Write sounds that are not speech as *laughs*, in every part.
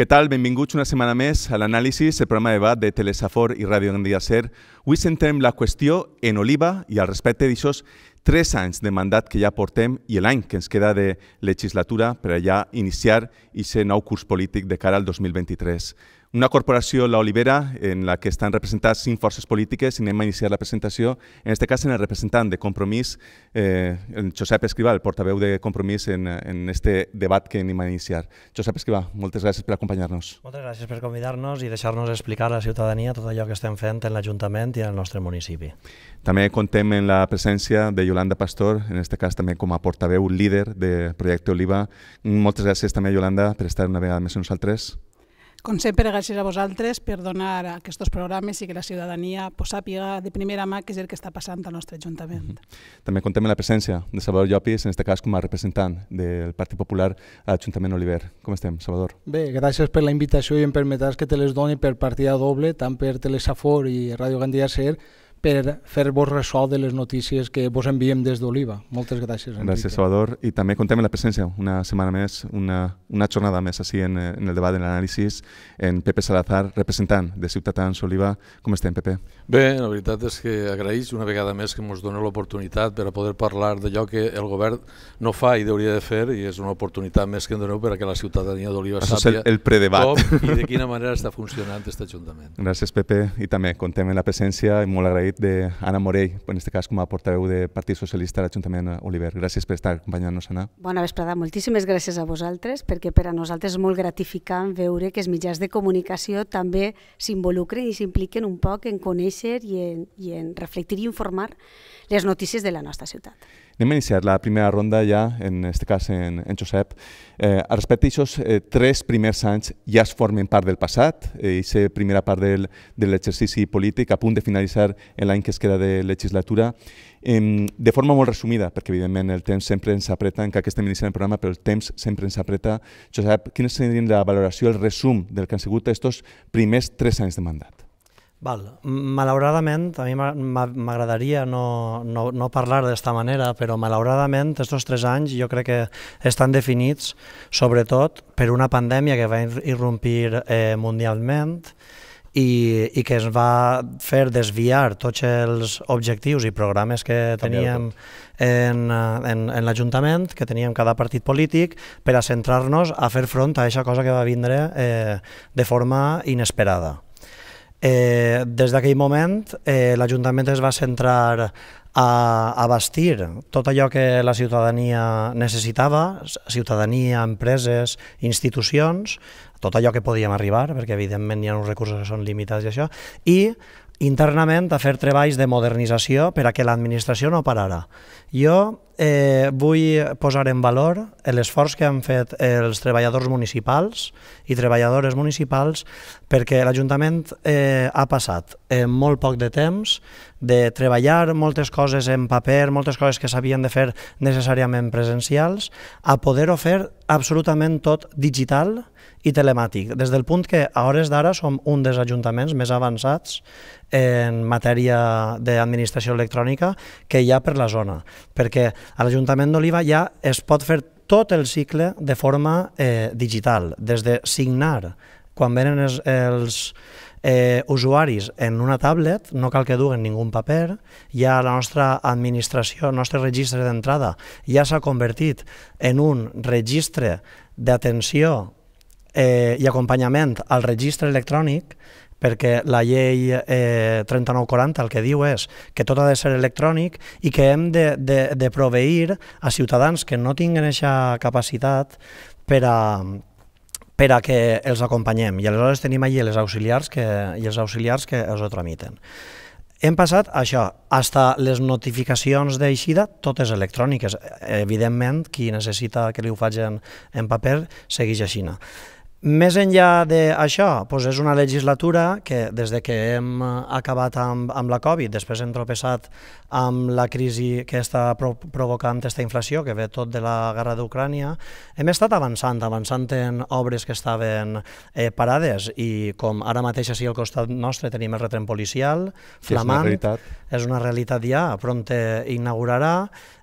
Què tal? Benvinguts una setmana més a l'anàlisi, del programa de debat de Telesafor i Ràdio Gandia Ser. Avui centrem la qüestió en Oliva i al respecte d'aixòs tres anys de mandat que ja portem i l'any que ens queda de legislatura per allà iniciar i ser nou curs polític de cara al 2023. Una corporació, la Olivera, en la que estan representats cinc forces polítiques i anem a iniciar la presentació. En aquest cas, en el representant de Compromís, eh, en Josep Escrivà, el portaveu de Compromís en, en este debat que anem a iniciar. Josep Escrivà, moltes gràcies per acompanyar-nos. Moltes gràcies per convidar-nos i deixar-nos explicar a la ciutadania tot allò que estem fent en l'Ajuntament i en el nostre municipi. També contem en la presència de Yolanda Pastor, en aquest cas també com a portaveu líder de Projecte Oliva. Moltes gràcies també, Yolanda, per estar una vegada més amb nosaltres. Com sempre, gràcies a vosaltres per donar aquests programes i que la ciutadania pues, sàpiga de primera mà què és el que està passant al nostre Ajuntament. Mm -hmm. També contem amb la presència de Salvador Llopis, en aquest cas com a representant del Partit Popular a l'Ajuntament Oliver. Com estem, Salvador? Bé, gràcies per la invitació i em permetràs que te les doni per partida doble, tant per Telesafor i Ràdio Gandia Ser, per fer-vos ressò de les notícies que vos enviem des d'Oliva. Moltes gràcies, Enrique. Gràcies, Salvador. I també contem amb la presència una setmana més, una, una jornada més així en, en el debat, en l'anàlisi, en Pepe Salazar, representant de Ciutadans Oliva. Com estem, Pepe? Bé, la veritat és que agraeix una vegada més que ens doneu l'oportunitat per a poder parlar d'allò que el govern no fa i hauria de fer, i és una oportunitat més que en doneu perquè la ciutadania d'Oliva sàpiga el, el predebat. com i de quina manera està funcionant aquest Ajuntament. Gràcies, Pepe. I també contem amb la presència i molt agraït David d'Anna Morell, en aquest cas com a portaveu de Partit Socialista a l'Ajuntament Oliver. Gràcies per estar acompanyant-nos, Anna. Bona vesprada. Moltíssimes gràcies a vosaltres, perquè per a nosaltres és molt gratificant veure que els mitjans de comunicació també s'involucren i s'impliquen un poc en conèixer i en, i en reflectir i informar les notícies de la nostra ciutat. Anem a iniciar la primera ronda ja, en aquest cas en, en Josep. Eh, respecte a aquests eh, tres primers anys ja es formen part del passat, aquesta eh, primera part del, de l'exercici polític, a punt de finalitzar l'any que es queda de legislatura. Eh, de forma molt resumida, perquè evidentment el temps sempre ens apreta, encara que estem iniciant el programa, però el temps sempre ens apreta. Josep, quina seria la valoració, el resum del que han sigut aquests primers tres anys de mandat? Val. Malauradament, a mi m'agradaria no, no, no parlar d'esta manera, però malauradament aquests tres anys jo crec que estan definits sobretot per una pandèmia que va irrompir eh, mundialment i, i que es va fer desviar tots els objectius i programes que teníem en, en, en l'Ajuntament, que teníem cada partit polític, per a centrar-nos a fer front a aquesta cosa que va vindre eh, de forma inesperada. Eh, des d'aquell moment, eh, l'Ajuntament es va centrar a, a bastir tot allò que la ciutadania necessitava, ciutadania, empreses, institucions, tot allò que podíem arribar, perquè evidentment hi ha uns recursos que són limitats i això, i internament a fer treballs de modernització per a que l'administració no parara. Jo Eh, vull posar en valor l'esforç que han fet els treballadors municipals i treballadores municipals perquè l'Ajuntament eh, ha passat en eh, molt poc de temps de treballar moltes coses en paper, moltes coses que s'havien de fer necessàriament presencials, a poder-ho fer absolutament tot digital i telemàtic, des del punt que a hores d'ara som un dels ajuntaments més avançats en matèria d'administració electrònica que hi ha per la zona, perquè a l'Ajuntament d'Oliva ja es pot fer tot el cicle de forma eh, digital, des de signar quan venen els, els eh, usuaris en una tablet, no cal que duguen ningú paper, ja la nostra administració, el nostre registre d'entrada ja s'ha convertit en un registre d'atenció eh, i acompanyament al registre electrònic perquè la llei eh, 3940 el que diu és que tot ha de ser electrònic i que hem de, de, de proveir a ciutadans que no tinguen aquesta capacitat per a, per a que els acompanyem. I aleshores tenim allí les auxiliars que, i els auxiliars que els ho tramiten. Hem passat això, hasta les notificacions d'eixida, totes electròniques. Evidentment, qui necessita que li ho facin en paper, segueix aixina. Més enllà d'això, doncs és una legislatura que des de que hem acabat amb, amb la Covid, després hem tropeçat amb la crisi que està provocant aquesta inflació, que ve tot de la guerra d'Ucrània, hem estat avançant, avançant en obres que estaven eh, parades i com ara mateix així al costat nostre tenim el retren policial, flamant, és una realitat, és una realitat ja, pront inaugurarà,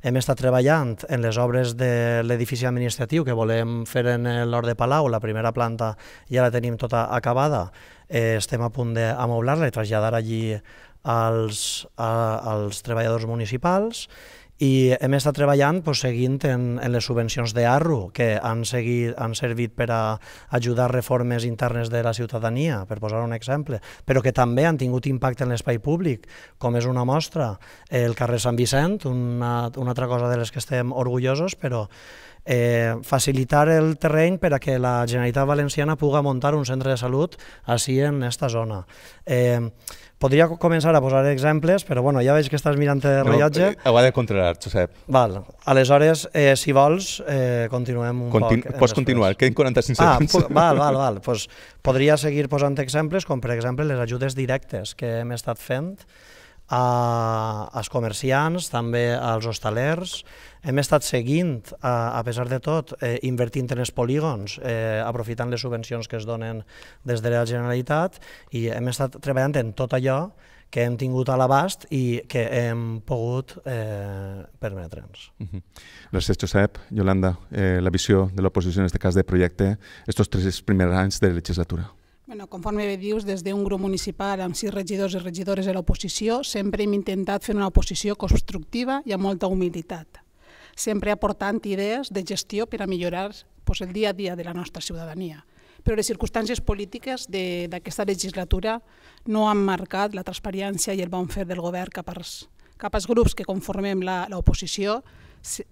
hem estat treballant en les obres de l'edifici administratiu que volem fer en l'Hort de Palau, la primera planta ja la tenim tota acabada, eh, estem a punt d'amoblar-la i traslladar allí als, a, als treballadors municipals i hem estat treballant doncs, seguint en, en les subvencions d'ARRU, que han, seguit, han servit per a ajudar reformes internes de la ciutadania, per posar un exemple, però que també han tingut impacte en l'espai públic, com és una mostra, el carrer Sant Vicent, una, una altra cosa de les que estem orgullosos, però eh, facilitar el terreny per a que la Generalitat Valenciana puga muntar un centre de salut així en aquesta zona. Eh, podria començar a posar exemples, però bueno, ja veig que estàs mirant el rellotge. No, eh, ho ha de controlar, Josep. Val, aleshores, eh, si vols, eh, continuem un Continu poc. Pots després. continuar, queden 45 ah, segons. Ah, val, val, val. Pues, podria seguir posant exemples, com per exemple les ajudes directes que hem estat fent, a, als comerciants, també als hostalers. Hem estat seguint, a, a pesar de tot, eh, invertint en els polígons, eh, aprofitant les subvencions que es donen des de la Generalitat i hem estat treballant en tot allò que hem tingut a l'abast i que hem pogut eh, permetre'ns. Uh -huh. Gràcies, Josep. Yolanda, eh, la visió de l'oposició, en aquest cas de projecte, aquests tres primers anys de legislatura. Bueno, conforme bé dius, des d'un grup municipal amb sis regidors i regidores a l'oposició, sempre hem intentat fer una oposició constructiva i amb molta humilitat, sempre aportant idees de gestió per a millorar pues, el dia a dia de la nostra ciutadania. Però les circumstàncies polítiques d'aquesta legislatura no han marcat la transparència i el bon fer del govern cap als, cap als grups que conformem l'oposició.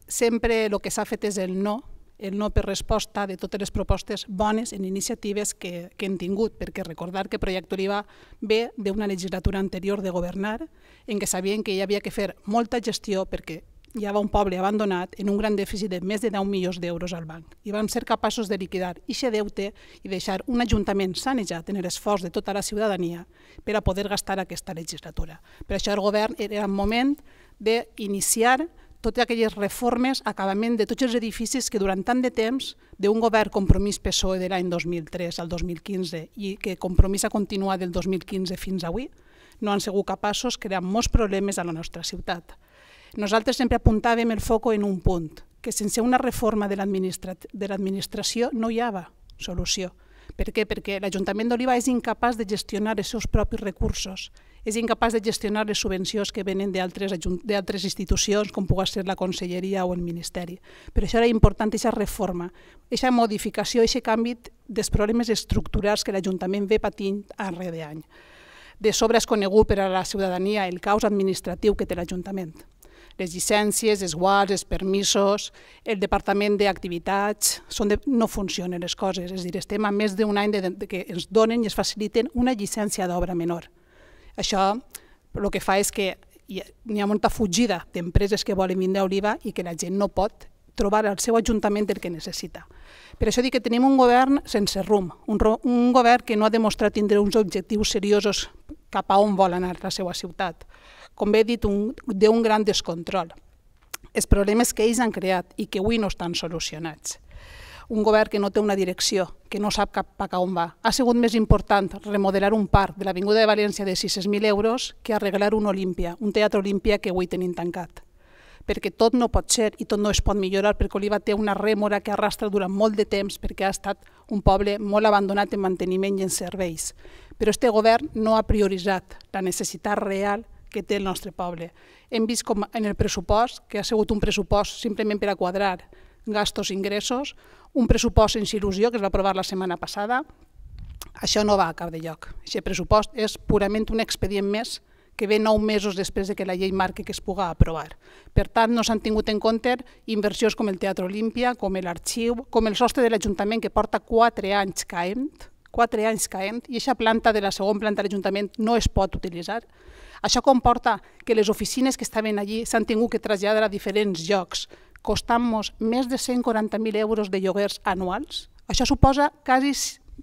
Sempre el que s'ha fet és el no el eh, no per resposta de totes les propostes bones en iniciatives que, que hem tingut, perquè recordar que Projecte Oliva ve d'una legislatura anterior de governar, en què sabien que hi havia que fer molta gestió perquè hi havia un poble abandonat en un gran dèficit de més de 10 milions d'euros al banc. I vam ser capaços de liquidar aquest deute i deixar un ajuntament sanejat en l'esforç de tota la ciutadania per a poder gastar aquesta legislatura. Per això el govern era el moment d'iniciar totes aquelles reformes, acabament de tots els edificis que durant tant de temps d'un govern compromís PSOE de l'any 2003 al 2015 i que compromís ha continuat del 2015 fins avui, no han sigut capaços, creant molts problemes a la nostra ciutat. Nosaltres sempre apuntàvem el foco en un punt, que sense una reforma de l'administració no hi havia solució. Per què? Perquè l'Ajuntament d'Oliva és incapaç de gestionar els seus propis recursos és incapaç de gestionar les subvencions que venen d'altres institucions, com pugui ser la Conselleria o el Ministeri. Per això era important aquesta reforma, aquesta modificació, aquest canvi dels problemes estructurals que l'Ajuntament ve patint arre d'any. De sobre és conegut per a la ciutadania el caos administratiu que té l'Ajuntament les llicències, els guards, els permisos, el departament d'activitats, no funcionen les coses. És a dir, estem a més d'un any de que ens donen i es faciliten una llicència d'obra menor. Això el que fa és que hi ha molta fugida d'empreses que volen vindre a Oliva i que la gent no pot trobar el seu ajuntament el que necessita. Per això dic que tenim un govern sense rum, un, un govern que no ha demostrat tindre uns objectius seriosos cap a on vol anar la seva ciutat. Com bé he dit, d'un gran descontrol. Els problemes que ells han creat i que avui no estan solucionats un govern que no té una direcció, que no sap cap a on va. Ha sigut més important remodelar un parc de l'Avinguda de València de 600.000 euros que arreglar un Olímpia, un teatre Olímpia que avui tenim tancat perquè tot no pot ser i tot no es pot millorar, perquè Oliva té una rèmora que arrastra durant molt de temps perquè ha estat un poble molt abandonat en manteniment i en serveis. Però este govern no ha prioritzat la necessitat real que té el nostre poble. Hem vist com en el pressupost, que ha sigut un pressupost simplement per a quadrar gastos i ingressos, un pressupost en cirurgió que es va aprovar la setmana passada, això no va a cap de lloc. Aquest pressupost és purament un expedient més que ve nou mesos després de que la llei marque que es puga aprovar. Per tant, no s'han tingut en compte inversions com el Teatre Olímpia, com l'arxiu, com el sostre de l'Ajuntament que porta quatre anys caent, quatre anys caent, i aquesta planta de la segona planta de l'Ajuntament no es pot utilitzar. Això comporta que les oficines que estaven allí s'han tingut que traslladar a diferents llocs, costant-nos més de 140.000 euros de lloguers anuals. Això suposa quasi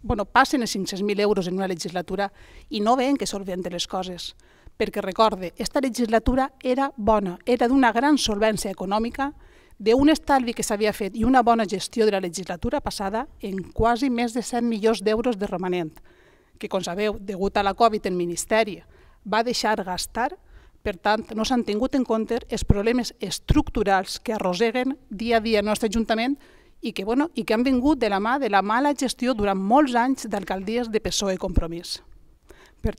bueno, passen els 500.000 euros en una legislatura i no veuen que de les coses. Perquè recorde, esta legislatura era bona, era d'una gran solvència econòmica, d'un estalvi que s'havia fet i una bona gestió de la legislatura passada en quasi més de 100 milions d'euros de remanent, que, com sabeu, degut a la Covid, el Ministeri va deixar gastar per tant, no s'han tingut en compte els problemes estructurals que arrosseguen dia a dia el nostre Ajuntament i que, bueno, i que han vingut de la mà de la mala gestió durant molts anys d'alcaldies de PSOE i Compromís. Per...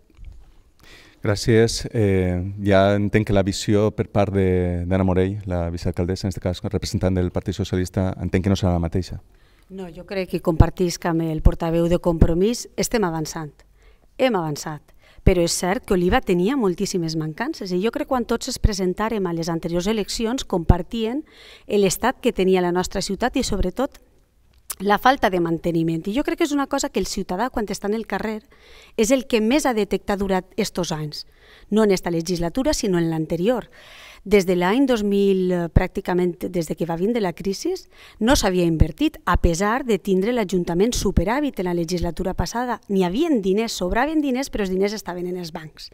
Gràcies. Eh, ja entenc que la visió per part d'Anna Morell, la vicealcaldessa, en aquest cas representant del Partit Socialista, entenc que no serà la mateixa. No, jo crec que compartisc amb el portaveu de Compromís, estem avançant. Hem avançat però és cert que Oliva tenia moltíssimes mancances i jo crec que quan tots es presentàrem a les anteriors eleccions compartien l'estat que tenia la nostra ciutat i sobretot la falta de manteniment. I jo crec que és una cosa que el ciutadà, quan està en el carrer, és el que més ha detectat durant estos anys, no en esta legislatura, sinó en l'anterior. Des de l'any 2000, eh, pràcticament des de que va vindre la crisi, no s'havia invertit, a pesar de tindre l'Ajuntament superàvit en la legislatura passada. N'hi havia diners, sobraven diners, però els diners estaven en els bancs.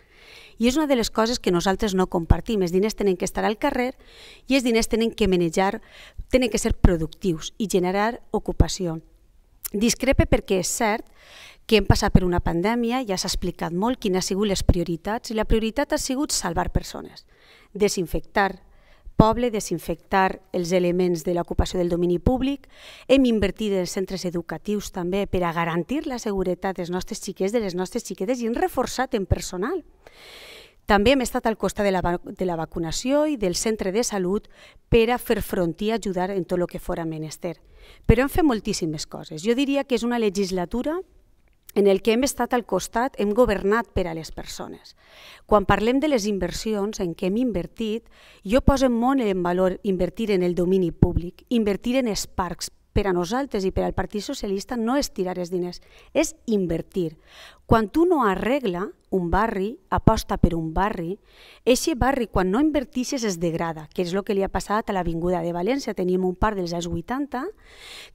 I és una de les coses que nosaltres no compartim. Els diners tenen que estar al carrer i els diners tenen que manejar, tenen que ser productius i generar ocupació. Discrepe perquè és cert que hem passat per una pandèmia, ja s'ha explicat molt quines han sigut les prioritats, i la prioritat ha sigut salvar persones desinfectar, poble, desinfectar els elements de l'ocupació del domini públic. Hem invertit en centres educatius també per a garantir la seguretat dels nostres xiquets, de les nostres xiquetes i hem reforçat en personal. També hem estat al costat de la, de la vacunació i del centre de salut per a fer front i ajudar en tot el que fora menester. Però hem fet moltíssimes coses. Jo diria que és una legislatura en el que hem estat al costat, hem governat per a les persones. Quan parlem de les inversions en què hem invertit, jo poso molt en valor invertir en el domini públic, invertir en els parcs per a nosaltres i per al Partit Socialista no és tirar els diners, és invertir. Quan tu no arregla un barri, aposta per un barri, aquest barri quan no invertixes es degrada, que és el que li ha passat a l'Avinguda de València. Teníem un parc dels anys 80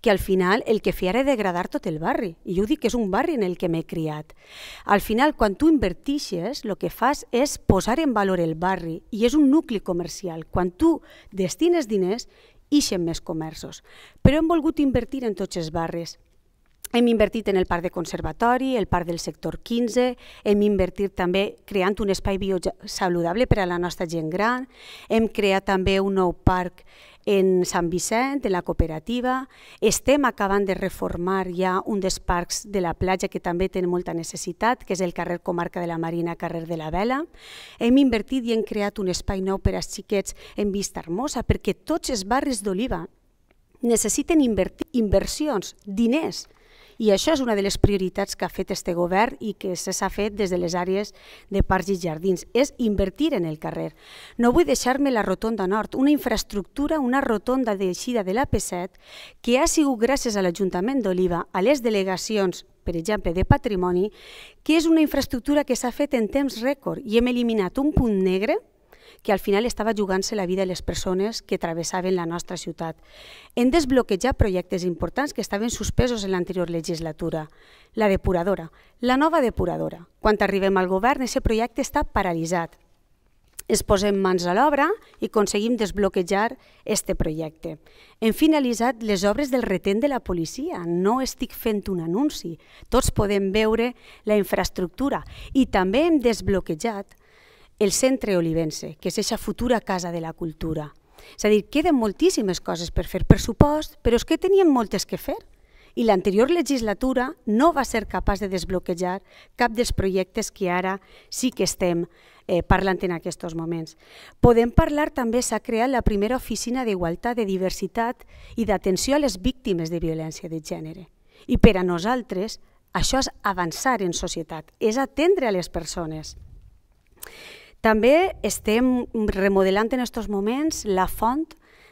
que al final el que feia era degradar tot el barri. I jo dic que és un barri en el que m'he criat. Al final, quan tu invertixes, el que fas és posar en valor el barri i és un nucli comercial. Quan tu destines diners, ixen més comerços. Però hem volgut invertir en tots els barris. Hem invertit en el parc de conservatori, el parc del sector 15, hem invertit també creant un espai biosaludable per a la nostra gent gran, hem creat també un nou parc en Sant Vicent, de la cooperativa. Estem acabant de reformar ja un dels parcs de la platja que també té molta necessitat, que és el carrer Comarca de la Marina, carrer de la Vela. Hem invertit i hem creat un espai nou per als xiquets en Vista Hermosa, perquè tots els barris d'Oliva necessiten invertir, inversions, diners, i això és una de les prioritats que ha fet este govern i que s'ha fet des de les àrees de parcs i jardins, és invertir en el carrer. No vull deixar-me la Rotonda Nord, una infraestructura, una rotonda d'eixida de l'AP7 que ha sigut gràcies a l'Ajuntament d'Oliva, a les delegacions per exemple, de patrimoni, que és una infraestructura que s'ha fet en temps rècord i hem eliminat un punt negre que al final estava jugant-se la vida de les persones que travessaven la nostra ciutat. Hem desbloquejat projectes importants que estaven suspesos en l'anterior legislatura. La depuradora, la nova depuradora. Quan arribem al govern, aquest projecte està paralitzat. Es posem mans a l'obra i aconseguim desbloquejar este projecte. Hem finalitzat les obres del retent de la policia. No estic fent un anunci. Tots podem veure la infraestructura. I també hem desbloquejat el centre olivense, que és aquesta futura casa de la cultura. És a dir, queden moltíssimes coses per fer, per supost, però és que teníem moltes que fer i l'anterior legislatura no va ser capaç de desbloquejar cap dels projectes que ara sí que estem eh, parlant en aquests moments. Podem parlar també, s'ha creat la primera oficina d'igualtat, de diversitat i d'atenció a les víctimes de violència de gènere. I per a nosaltres això és avançar en societat, és atendre a les persones. També estem remodelant en aquests moments la font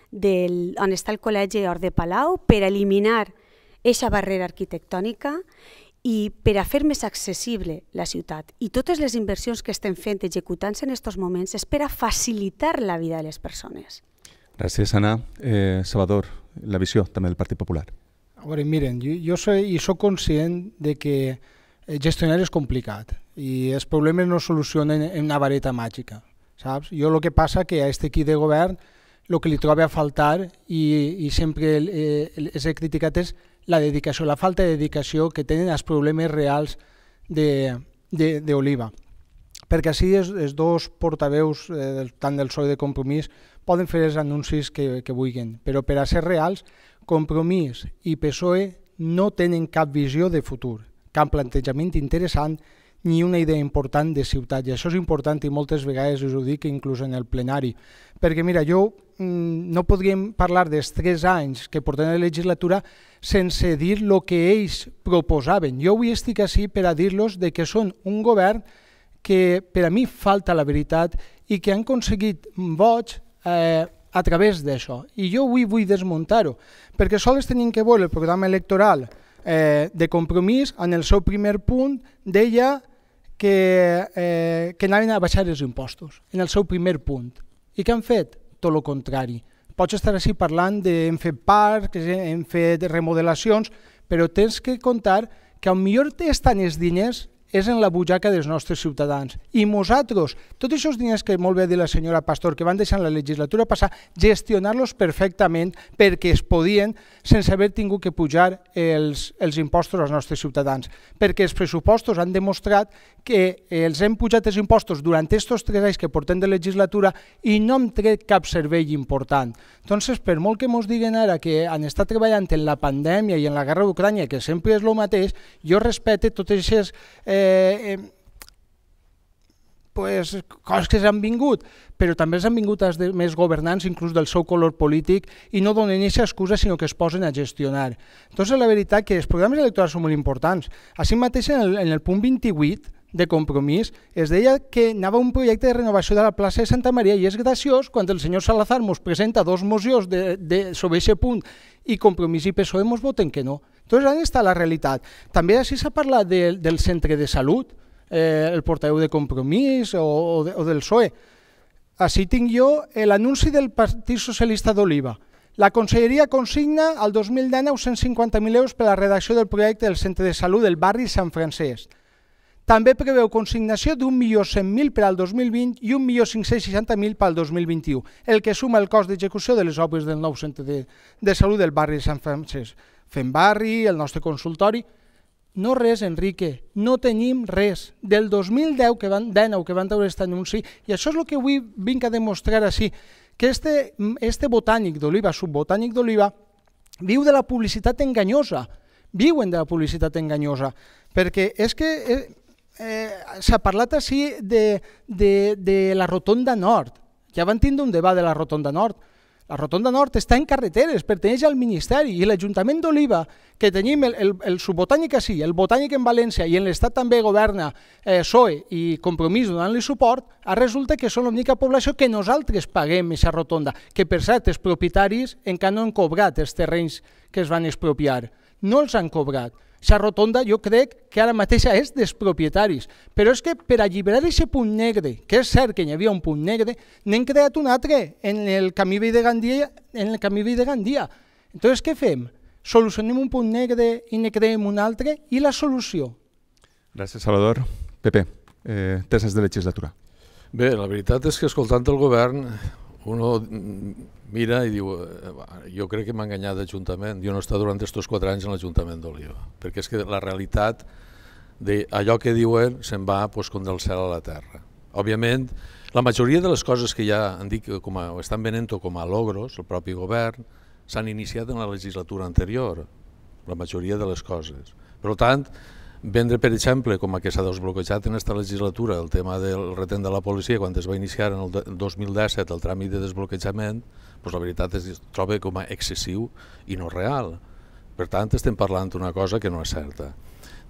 del, on està el col·legi Hort de Palau per eliminar aquesta barrera arquitectònica i per a fer més accessible la ciutat. I totes les inversions que estem fent, executant-se en aquests moments, és per a facilitar la vida de les persones. Gràcies, Anna. Eh, Salvador, la visió també del Partit Popular. A veure, miren, jo, jo i sóc conscient de que Eh, gestionar és complicat i els problemes no es solucionen en una vareta màgica. Saps? Jo el que passa que a aquest equip de govern el que li troba a faltar i, i sempre eh, he criticat és la dedicació, la falta de dedicació que tenen als problemes reals d'Oliva. Perquè així els, els dos portaveus, eh, tant del PSOE de Compromís, poden fer els anuncis que, que vulguin, però per a ser reals, Compromís i PSOE no tenen cap visió de futur cap plantejament interessant ni una idea important de ciutat. I això és important i moltes vegades us ho dic inclús en el plenari. Perquè mira, jo mm, no podríem parlar dels tres anys que portem a la legislatura sense dir el que ells proposaven. Jo avui estic així per a dir-los de que són un govern que per a mi falta la veritat i que han aconseguit vots eh, a través d'això. I jo avui vull desmuntar-ho, perquè sols tenim que veure el programa electoral eh, de compromís, en el seu primer punt deia que, eh, que anaven a baixar els impostos, en el seu primer punt. I què han fet? Tot el contrari. Pots estar així parlant de hem fet parcs, hem fet remodelacions, però tens que comptar que millor estan els diners és en la butxaca dels nostres ciutadans. I nosaltres, tots aquests diners que molt bé ha dit la senyora Pastor, que van deixar la legislatura passar, gestionar-los perfectament perquè es podien sense haver tingut que pujar els, els impostos als nostres ciutadans. Perquè els pressupostos han demostrat que eh, els hem pujat els impostos durant aquests tres anys que portem de legislatura i no hem tret cap servei important. Entonces, per molt que ens diguen ara que han estat treballant en la pandèmia i en la guerra d'Ucrània, que sempre és el mateix, jo respecte totes aquestes eh, eh, pues, coses que s'han vingut, però també s'han vingut els més governants, inclús del seu color polític, i no donen aquesta excusa, sinó que es posen a gestionar. Entonces, la veritat que els programes electorals són molt importants. Així mateix, en el, en el punt 28, de compromís, es deia que anava un projecte de renovació de la plaça de Santa Maria i és graciós quan el senyor Salazar ens presenta dos mocions de, de, sobre aquest punt i compromís i PSOE ens voten que no. Llavors, on està la realitat? També així s'ha parlat de, del centre de salut, eh, el portaveu de compromís o, o, de, o del PSOE. Així tinc jo l'anunci del Partit Socialista d'Oliva. La conselleria consigna al 2019 150.000 euros per la redacció del projecte del centre de salut del barri Sant Francesc. També preveu consignació d'un per al 2020 i 1.560.000 per al 2021, el que suma el cost d'execució de les obres del nou centre de, de salut del barri de Sant Francesc. Fem barri, el nostre consultori... No res, Enrique, no tenim res. Del 2010 que van, 19 que van treure aquest anunci, i això és el que avui vinc a demostrar així, que este, este botànic d'oliva, subbotànic d'oliva, viu de la publicitat enganyosa, viuen de la publicitat enganyosa, perquè és que eh, eh, s'ha parlat així de, de, de la rotonda nord. Ja van tindre un debat de la rotonda nord. La rotonda nord està en carreteres, pertanyeix al Ministeri i l'Ajuntament d'Oliva, que tenim el, el, el subbotànic així, el botànic en València i en l'Estat també governa eh, PSOE i Compromís donant-li suport, ara resulta que són l'única població que nosaltres paguem aquesta rotonda, que per cert els propietaris encara no han cobrat els terrenys que es van expropiar. No els han cobrat la rotonda jo crec que ara mateix és dels propietaris, però és que per alliberar aquest punt negre, que és cert que hi havia un punt negre, n'hem creat un altre en el camí vell de Gandia. En el camí vell de Gandia. Entonces, què fem? Solucionem un punt negre i ne creem un altre i la solució. Gràcies, Salvador. Pepe, eh, teses de legislatura. Bé, la veritat és que escoltant el govern uno mira i diu, eh, jo crec que m'ha enganyat l'Ajuntament, jo no estat durant aquests quatre anys en l'Ajuntament d'Oliva, perquè és que la realitat d'allò que diuen se'n va doncs, contra del cel a la terra. Òbviament, la majoria de les coses que ja han dit com a, estan venent o com a logros, el propi govern, s'han iniciat en la legislatura anterior, la majoria de les coses. Per tant, vendre, per exemple, com que s'ha desbloquejat en aquesta legislatura el tema del retent de la policia quan es va iniciar en el 2017 el tràmit de desbloquejament, doncs la veritat és que es troba com a excessiu i no real. Per tant, estem parlant d'una cosa que no és certa.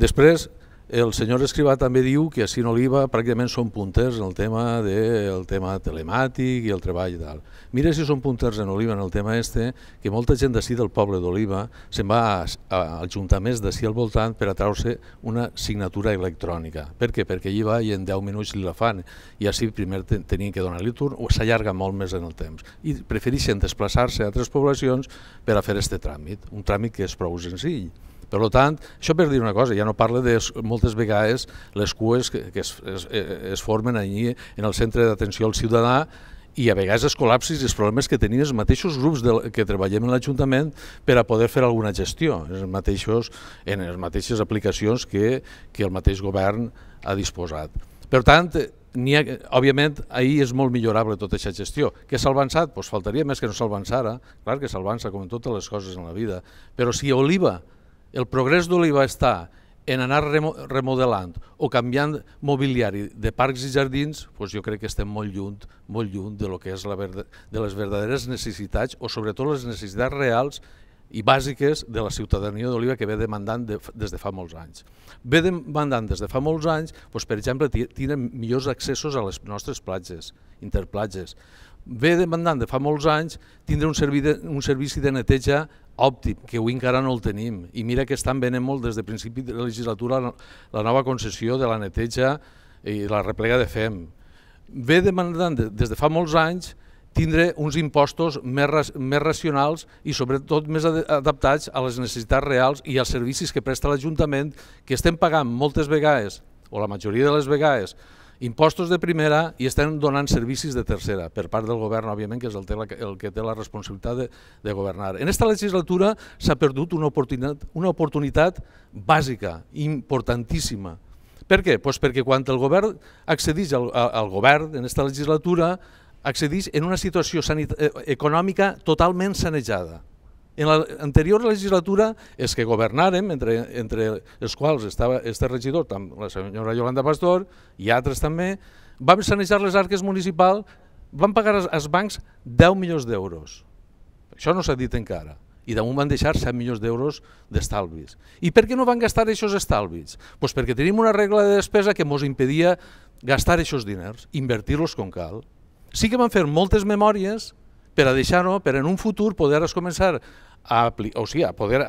Després, el senyor Escrivà també diu que a Sino Oliva pràcticament són punters en el tema, de, el tema telemàtic i el treball i tal. Mira si són punters en Oliva en el tema este, que molta gent d'ací del poble d'Oliva se'n va a, a ajuntaments d'ací al voltant per atraure-se una signatura electrònica. Per què? Perquè allí va i en 10 minuts li la fan i així primer ten tenien que donar-li turn o s'allarga molt més en el temps. I prefereixen desplaçar-se a altres poblacions per a fer aquest tràmit, un tràmit que és prou senzill. Per tant, això per dir una cosa, ja no parla de moltes vegades les cues que, que es, es, eh, es formen allí en el centre d'atenció al ciutadà i a vegades els col·lapsis i els problemes que tenien els mateixos grups de, que treballem en l'Ajuntament per a poder fer alguna gestió en, els mateixos, en les mateixes aplicacions que, que el mateix govern ha disposat. Per tant, ha, òbviament, ahir és molt millorable tota aquesta gestió. Que s'ha avançat? Doncs faltaria més que no ara. Clar que s'avança, com en totes les coses en la vida. Però si Oliva el progrés d'Oliva està en anar remodelant o canviant mobiliari de parcs i jardins, doncs jo crec que estem molt lluny, molt lluny de, lo que és la de les verdaderes necessitats o sobretot les necessitats reals i bàsiques de la ciutadania d'Oliva que ve demandant de, des de fa molts anys. Ve demandant des de fa molts anys, doncs, per exemple, tenen millors accessos a les nostres platges, interplatges. Ve demandant de fa molts anys tindre un, servi de, un servici de neteja òptim, que avui encara no el tenim. I mira que estan venent molt des de principi de la legislatura la nova concessió de la neteja i la replega de FEM. Ve demanant des de fa molts anys tindre uns impostos més, més racionals i sobretot més adaptats a les necessitats reals i als servicis que presta l'Ajuntament, que estem pagant moltes vegades, o la majoria de les vegades, impostos de primera i estem donant servicis de tercera, per part del govern, òbviament, que és el, té, el que té la responsabilitat de, de governar. En aquesta legislatura s'ha perdut una oportunitat, una oportunitat bàsica, importantíssima. Per què? Pues perquè quan el govern accedeix al, al govern, en aquesta legislatura, accedeix en una situació eh, econòmica totalment sanejada en l'anterior legislatura, els que governàrem, entre, entre els quals estava este regidor, tam, la senyora Yolanda Pastor i altres també, vam sanejar les arques municipals, van pagar als bancs 10 milions d'euros. Això no s'ha dit encara. I damunt van deixar 7 milions d'euros d'estalvis. I per què no van gastar aquests estalvis? Pues perquè tenim una regla de despesa que ens impedia gastar aquests diners, invertir-los com cal. Sí que van fer moltes memòries per a deixar-ho, per en un futur poder-les començar a, o sigui, a poder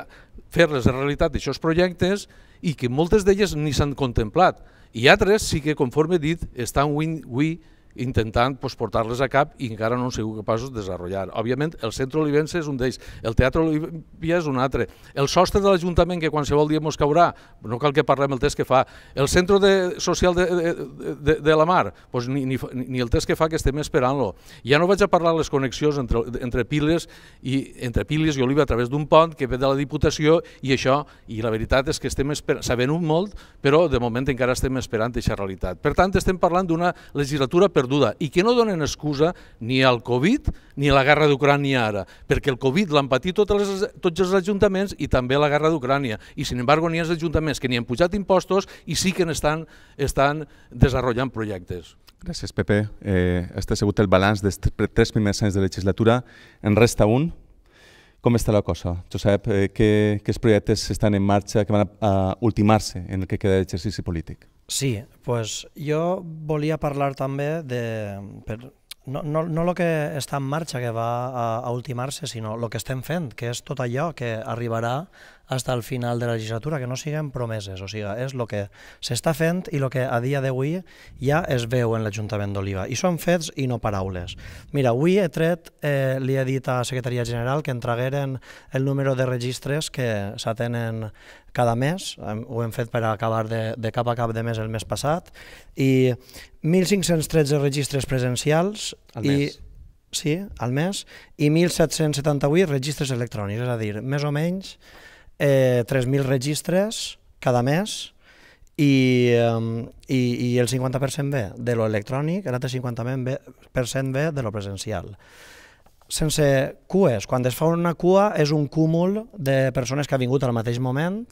fer-les realitat d'aixòs projectes i que moltes d'elles ni s'han contemplat. I altres sí que, conforme he dit, estan win-win intentant pues, doncs, portar-les a cap i encara no han sigut capaços de desenvolupar. Òbviament, el centre olivense és un d'ells, el teatre olivia és un altre, el sostre de l'Ajuntament, que qualsevol dia ens caurà, no cal que parlem el test que fa, el centre de, social de, de, de, de la mar, pues, doncs, ni, ni, ni el test que fa que estem esperant-lo. Ja no vaig a parlar les connexions entre, entre Piles i entre Piles i Oliva a través d'un pont que ve de la Diputació i això, i la veritat és que estem sabent-ho molt, però de moment encara estem esperant aquesta realitat. Per tant, estem parlant d'una legislatura per perduda i que no donen excusa ni al Covid ni a la guerra d'Ucrània ara, perquè el Covid l'han patit totes les, tots els ajuntaments i també la guerra d'Ucrània, i sin embargo n'hi ha ajuntaments que ni han pujat impostos i sí que estan, estan desenvolupant projectes. Gràcies, Pepe. Eh, este ha sigut el balanç dels tres primers anys de legislatura. En resta un, com està la cosa, Josep? Eh, què, quins projectes estan en marxa, que van a, a ultimar-se en el que queda d'exercici polític? Sí, pues jo volia parlar també de... Per, no, no, no el que està en marxa, que va a, a ultimar-se, sinó el que estem fent, que és tot allò que arribarà fins al final de la legislatura, que no siguen promeses, o sigui, és el que s'està fent i el que a dia d'avui ja es veu en l'Ajuntament d'Oliva. I són fets i no paraules. Mira, avui he tret, eh, li he dit a la Secretaria General que entregueren el número de registres que s'atenen cada mes, ho hem fet per acabar de, de cap a cap de mes el mes passat, i 1.513 registres presencials al i mes. sí, al mes, i 1.778 registres electrònics, és a dir, més o menys eh, 3.000 registres cada mes, i, i, i el 50% ve de lo electrònic, l'altre 50% ve, ve de lo presencial sense cues. Quan es fa una cua és un cúmul de persones que ha vingut al mateix moment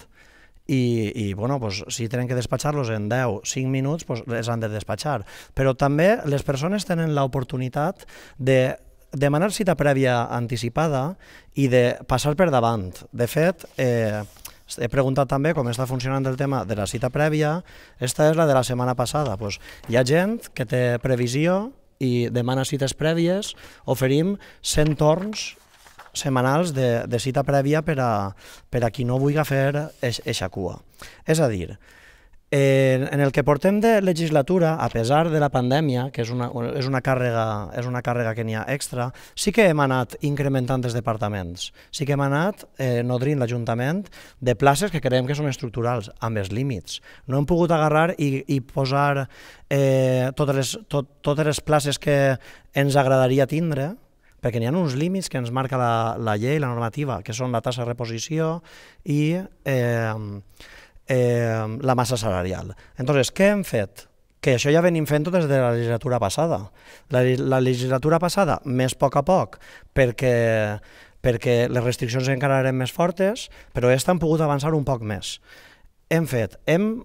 i, i bueno, pues, si tenen que despatxar-los en 10, 5 minuts, pues, les han de despatxar. Però també les persones tenen l'oportunitat de demanar cita prèvia anticipada i de passar per davant. De fet, eh, he preguntat també com està funcionant el tema de la cita prèvia. Esta és la de la setmana passada. Pues, hi ha gent que té previsió i demana cites prèvies, oferim 100 torns setmanals de, de cita prèvia per a, per a qui no vulgui fer eixa cua. És a dir, Eh, en el que portem de legislatura, a pesar de la pandèmia, que és una, és una, càrrega, és una càrrega que n'hi ha extra, sí que hem anat incrementant els departaments, sí que hem anat eh, nodrint l'Ajuntament de places que creiem que són estructurals, amb els límits. No hem pogut agarrar i, i posar eh, totes, les, tot, totes les places que ens agradaria tindre, perquè n'hi ha uns límits que ens marca la, la llei, la normativa, que són la tassa de reposició i eh, eh, la massa salarial. Entonces, què hem fet? que això ja venim fent des de la legislatura passada. La, la legislatura passada, més a poc a poc, perquè perquè les restriccions encara eren més fortes, però aquesta han pogut avançar un poc més. Hem fet, hem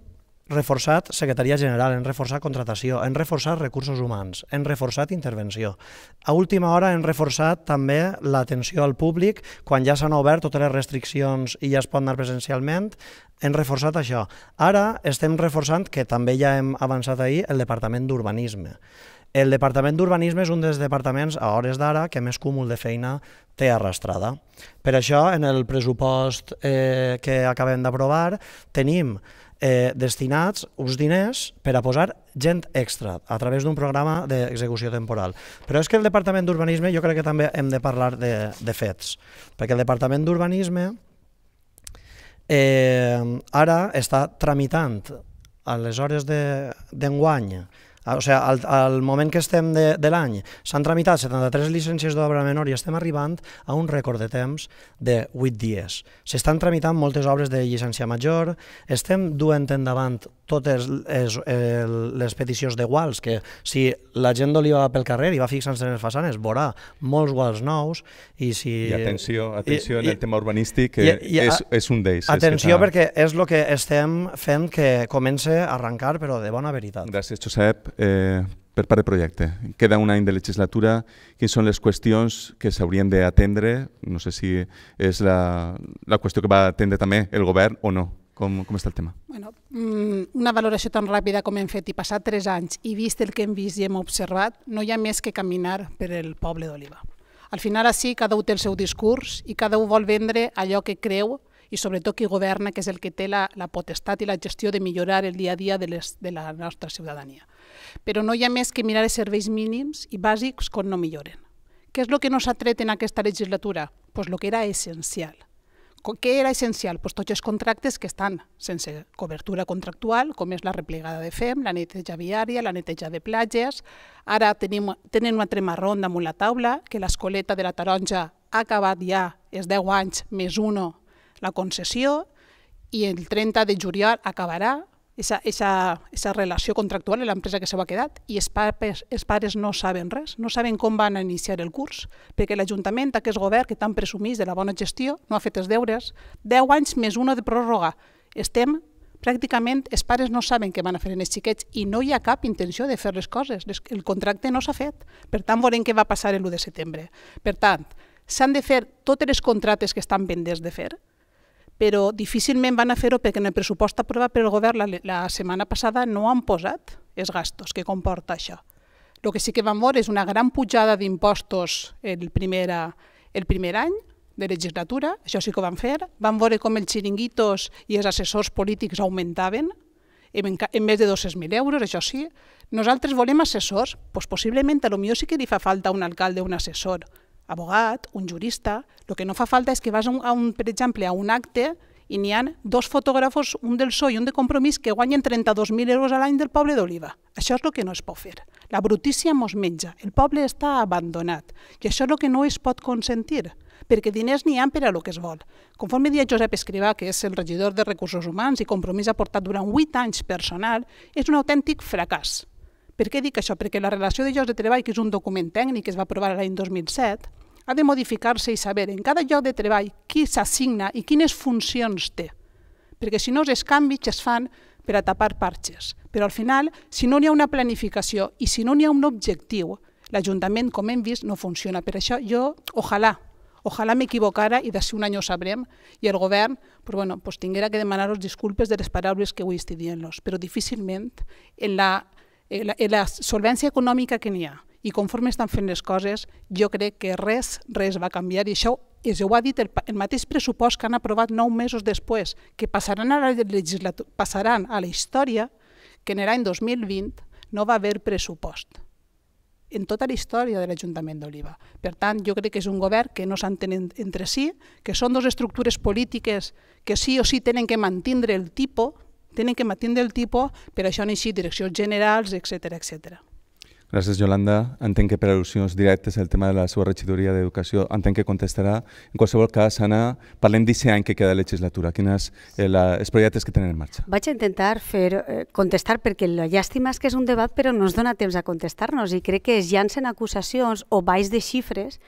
reforçat secretaria general, hem reforçat contratació, hem reforçat recursos humans, hem reforçat intervenció. A última hora hem reforçat també l'atenció al públic, quan ja s'han obert totes les restriccions i ja es pot anar presencialment, hem reforçat això. Ara estem reforçant, que també ja hem avançat ahir, el Departament d'Urbanisme. El Departament d'Urbanisme és un dels departaments, a hores d'ara, que més cúmul de feina té arrastrada. Per això, en el pressupost eh, que acabem d'aprovar, tenim eh, destinats uns diners per a posar gent extra a través d'un programa d'execució temporal. Però és que el Departament d'Urbanisme jo crec que també hem de parlar de, de fets, perquè el Departament d'Urbanisme eh, ara està tramitant a les hores d'enguany de, Ah, o sigui, al, al moment que estem de, de l'any s'han tramitat 73 llicències d'obra menor i estem arribant a un rècord de temps de 8 dies. S'estan tramitant moltes obres de llicència major, estem duent endavant totes les, les peticions de guals, que si la gent d'Oliva va pel carrer i va fixant-se en les façanes, veurà molts guals nous i si... I atenció, atenció I, en el i, tema urbanístic, que i, eh, i, és, és un d'ells. Atenció, és perquè és el que estem fent que comence a arrencar, però de bona veritat. Gràcies, Josep eh, per part del projecte. Queda un any de legislatura, quines són les qüestions que s'haurien d'atendre? No sé si és la, la qüestió que va atendre també el govern o no. Com, com està el tema? Bueno, mm, una valoració tan ràpida com hem fet i passat tres anys i vist el que hem vist i hem observat, no hi ha més que caminar per el poble d'Oliva. Al final, així, cada un té el seu discurs i cada un vol vendre allò que creu i sobretot qui governa, que és el que té la, la potestat i la gestió de millorar el dia a dia de, les, de la nostra ciutadania però no hi ha més que mirar els serveis mínims i bàsics quan no milloren. Què és el que no s'ha tret en aquesta legislatura? Doncs pues el que era essencial. Què era essencial? Pues tots els contractes que estan sense cobertura contractual, com és la replegada de FEM, la neteja viària, la neteja de platges. Ara tenim, tenen una trema ronda damunt la taula, que l'escoleta de la taronja ha acabat ja els 10 anys més 1 la concessió i el 30 de juliol acabarà, esa, esa, esa relació contractual en l'empresa que s'ha quedat i els pares, els pares no saben res, no saben com van a iniciar el curs, perquè l'Ajuntament, aquest govern que tant presumís de la bona gestió, no ha fet els deures, 10 anys més una de pròrroga. Estem pràcticament els pares no saben què van a fer en els xiquets i no hi ha cap intenció de fer les coses. El contracte no s'ha fet. Per tant, veurem què va passar l'1 de setembre. Per tant, s'han de fer totes les contractes que estan pendents de fer, però difícilment van a fer-ho perquè en el pressupost aprovat per el govern la, la setmana passada no han posat els gastos que comporta això. El que sí que vam veure és una gran pujada d'impostos el, primera, el primer any de legislatura, això sí que ho van fer, van veure com els xiringuitos i els assessors polítics augmentaven en, en més de 200.000 euros, això sí. Nosaltres volem assessors, doncs possiblement a lo sí que li fa falta un alcalde o un assessor, abogat, un jurista, el que no fa falta és que vas, a un, a un per exemple, a un acte i n'hi ha dos fotògrafos, un del so i un de Compromís, que guanyen 32.000 euros a l'any del poble d'Oliva. Això és el que no es pot fer. La brutícia mos menja, el poble està abandonat, i això és el que no es pot consentir, perquè diners n'hi ha per a lo que es vol. Conforme dia Josep Escrivà, que és el regidor de Recursos Humans i Compromís ha portat durant 8 anys personal, és un autèntic fracàs. Per què dic això? Perquè la relació de llocs de treball, que és un document tècnic que es va aprovar l'any 2007, ha de modificar-se i saber en cada lloc de treball qui s'assigna i quines funcions té. Perquè si no, els canvis es fan per a tapar parxes. Però al final, si no hi ha una planificació i si no hi ha un objectiu, l'Ajuntament, com hem vist, no funciona. Per això jo, ojalà, ojalà m'equivocara i d'ací un any ho sabrem, i el govern però bueno, pues, tinguera que demanar-los disculpes de les paraules que avui estic dient-los, però difícilment en la eh, la, eh, la solvència econòmica que n'hi ha i conforme estan fent les coses, jo crec que res, res va canviar i això és, ho ha dit el, el mateix pressupost que han aprovat nou mesos després, que passaran a la, legislatura, passaran a la història que en l'any 2020 no va haver pressupost en tota la història de l'Ajuntament d'Oliva. Per tant, jo crec que és un govern que no s'entén entre si, que són dues estructures polítiques que sí o sí tenen que mantindre el tipus tenen que matindre el tipus per això han eixit direccions generals, etc etc. Gràcies, Yolanda. Entenc que per al·lusions directes el tema de la seva regidoria d'Educació entenc que contestarà. En qualsevol cas, Anna, parlem d'aquest any que queda la legislatura. Quines eh, la, els projectes que tenen en marxa? Vaig a intentar fer, eh, contestar perquè la llàstima és que és un debat però no es dona temps a contestar-nos i crec que es llancen acusacions o baix de xifres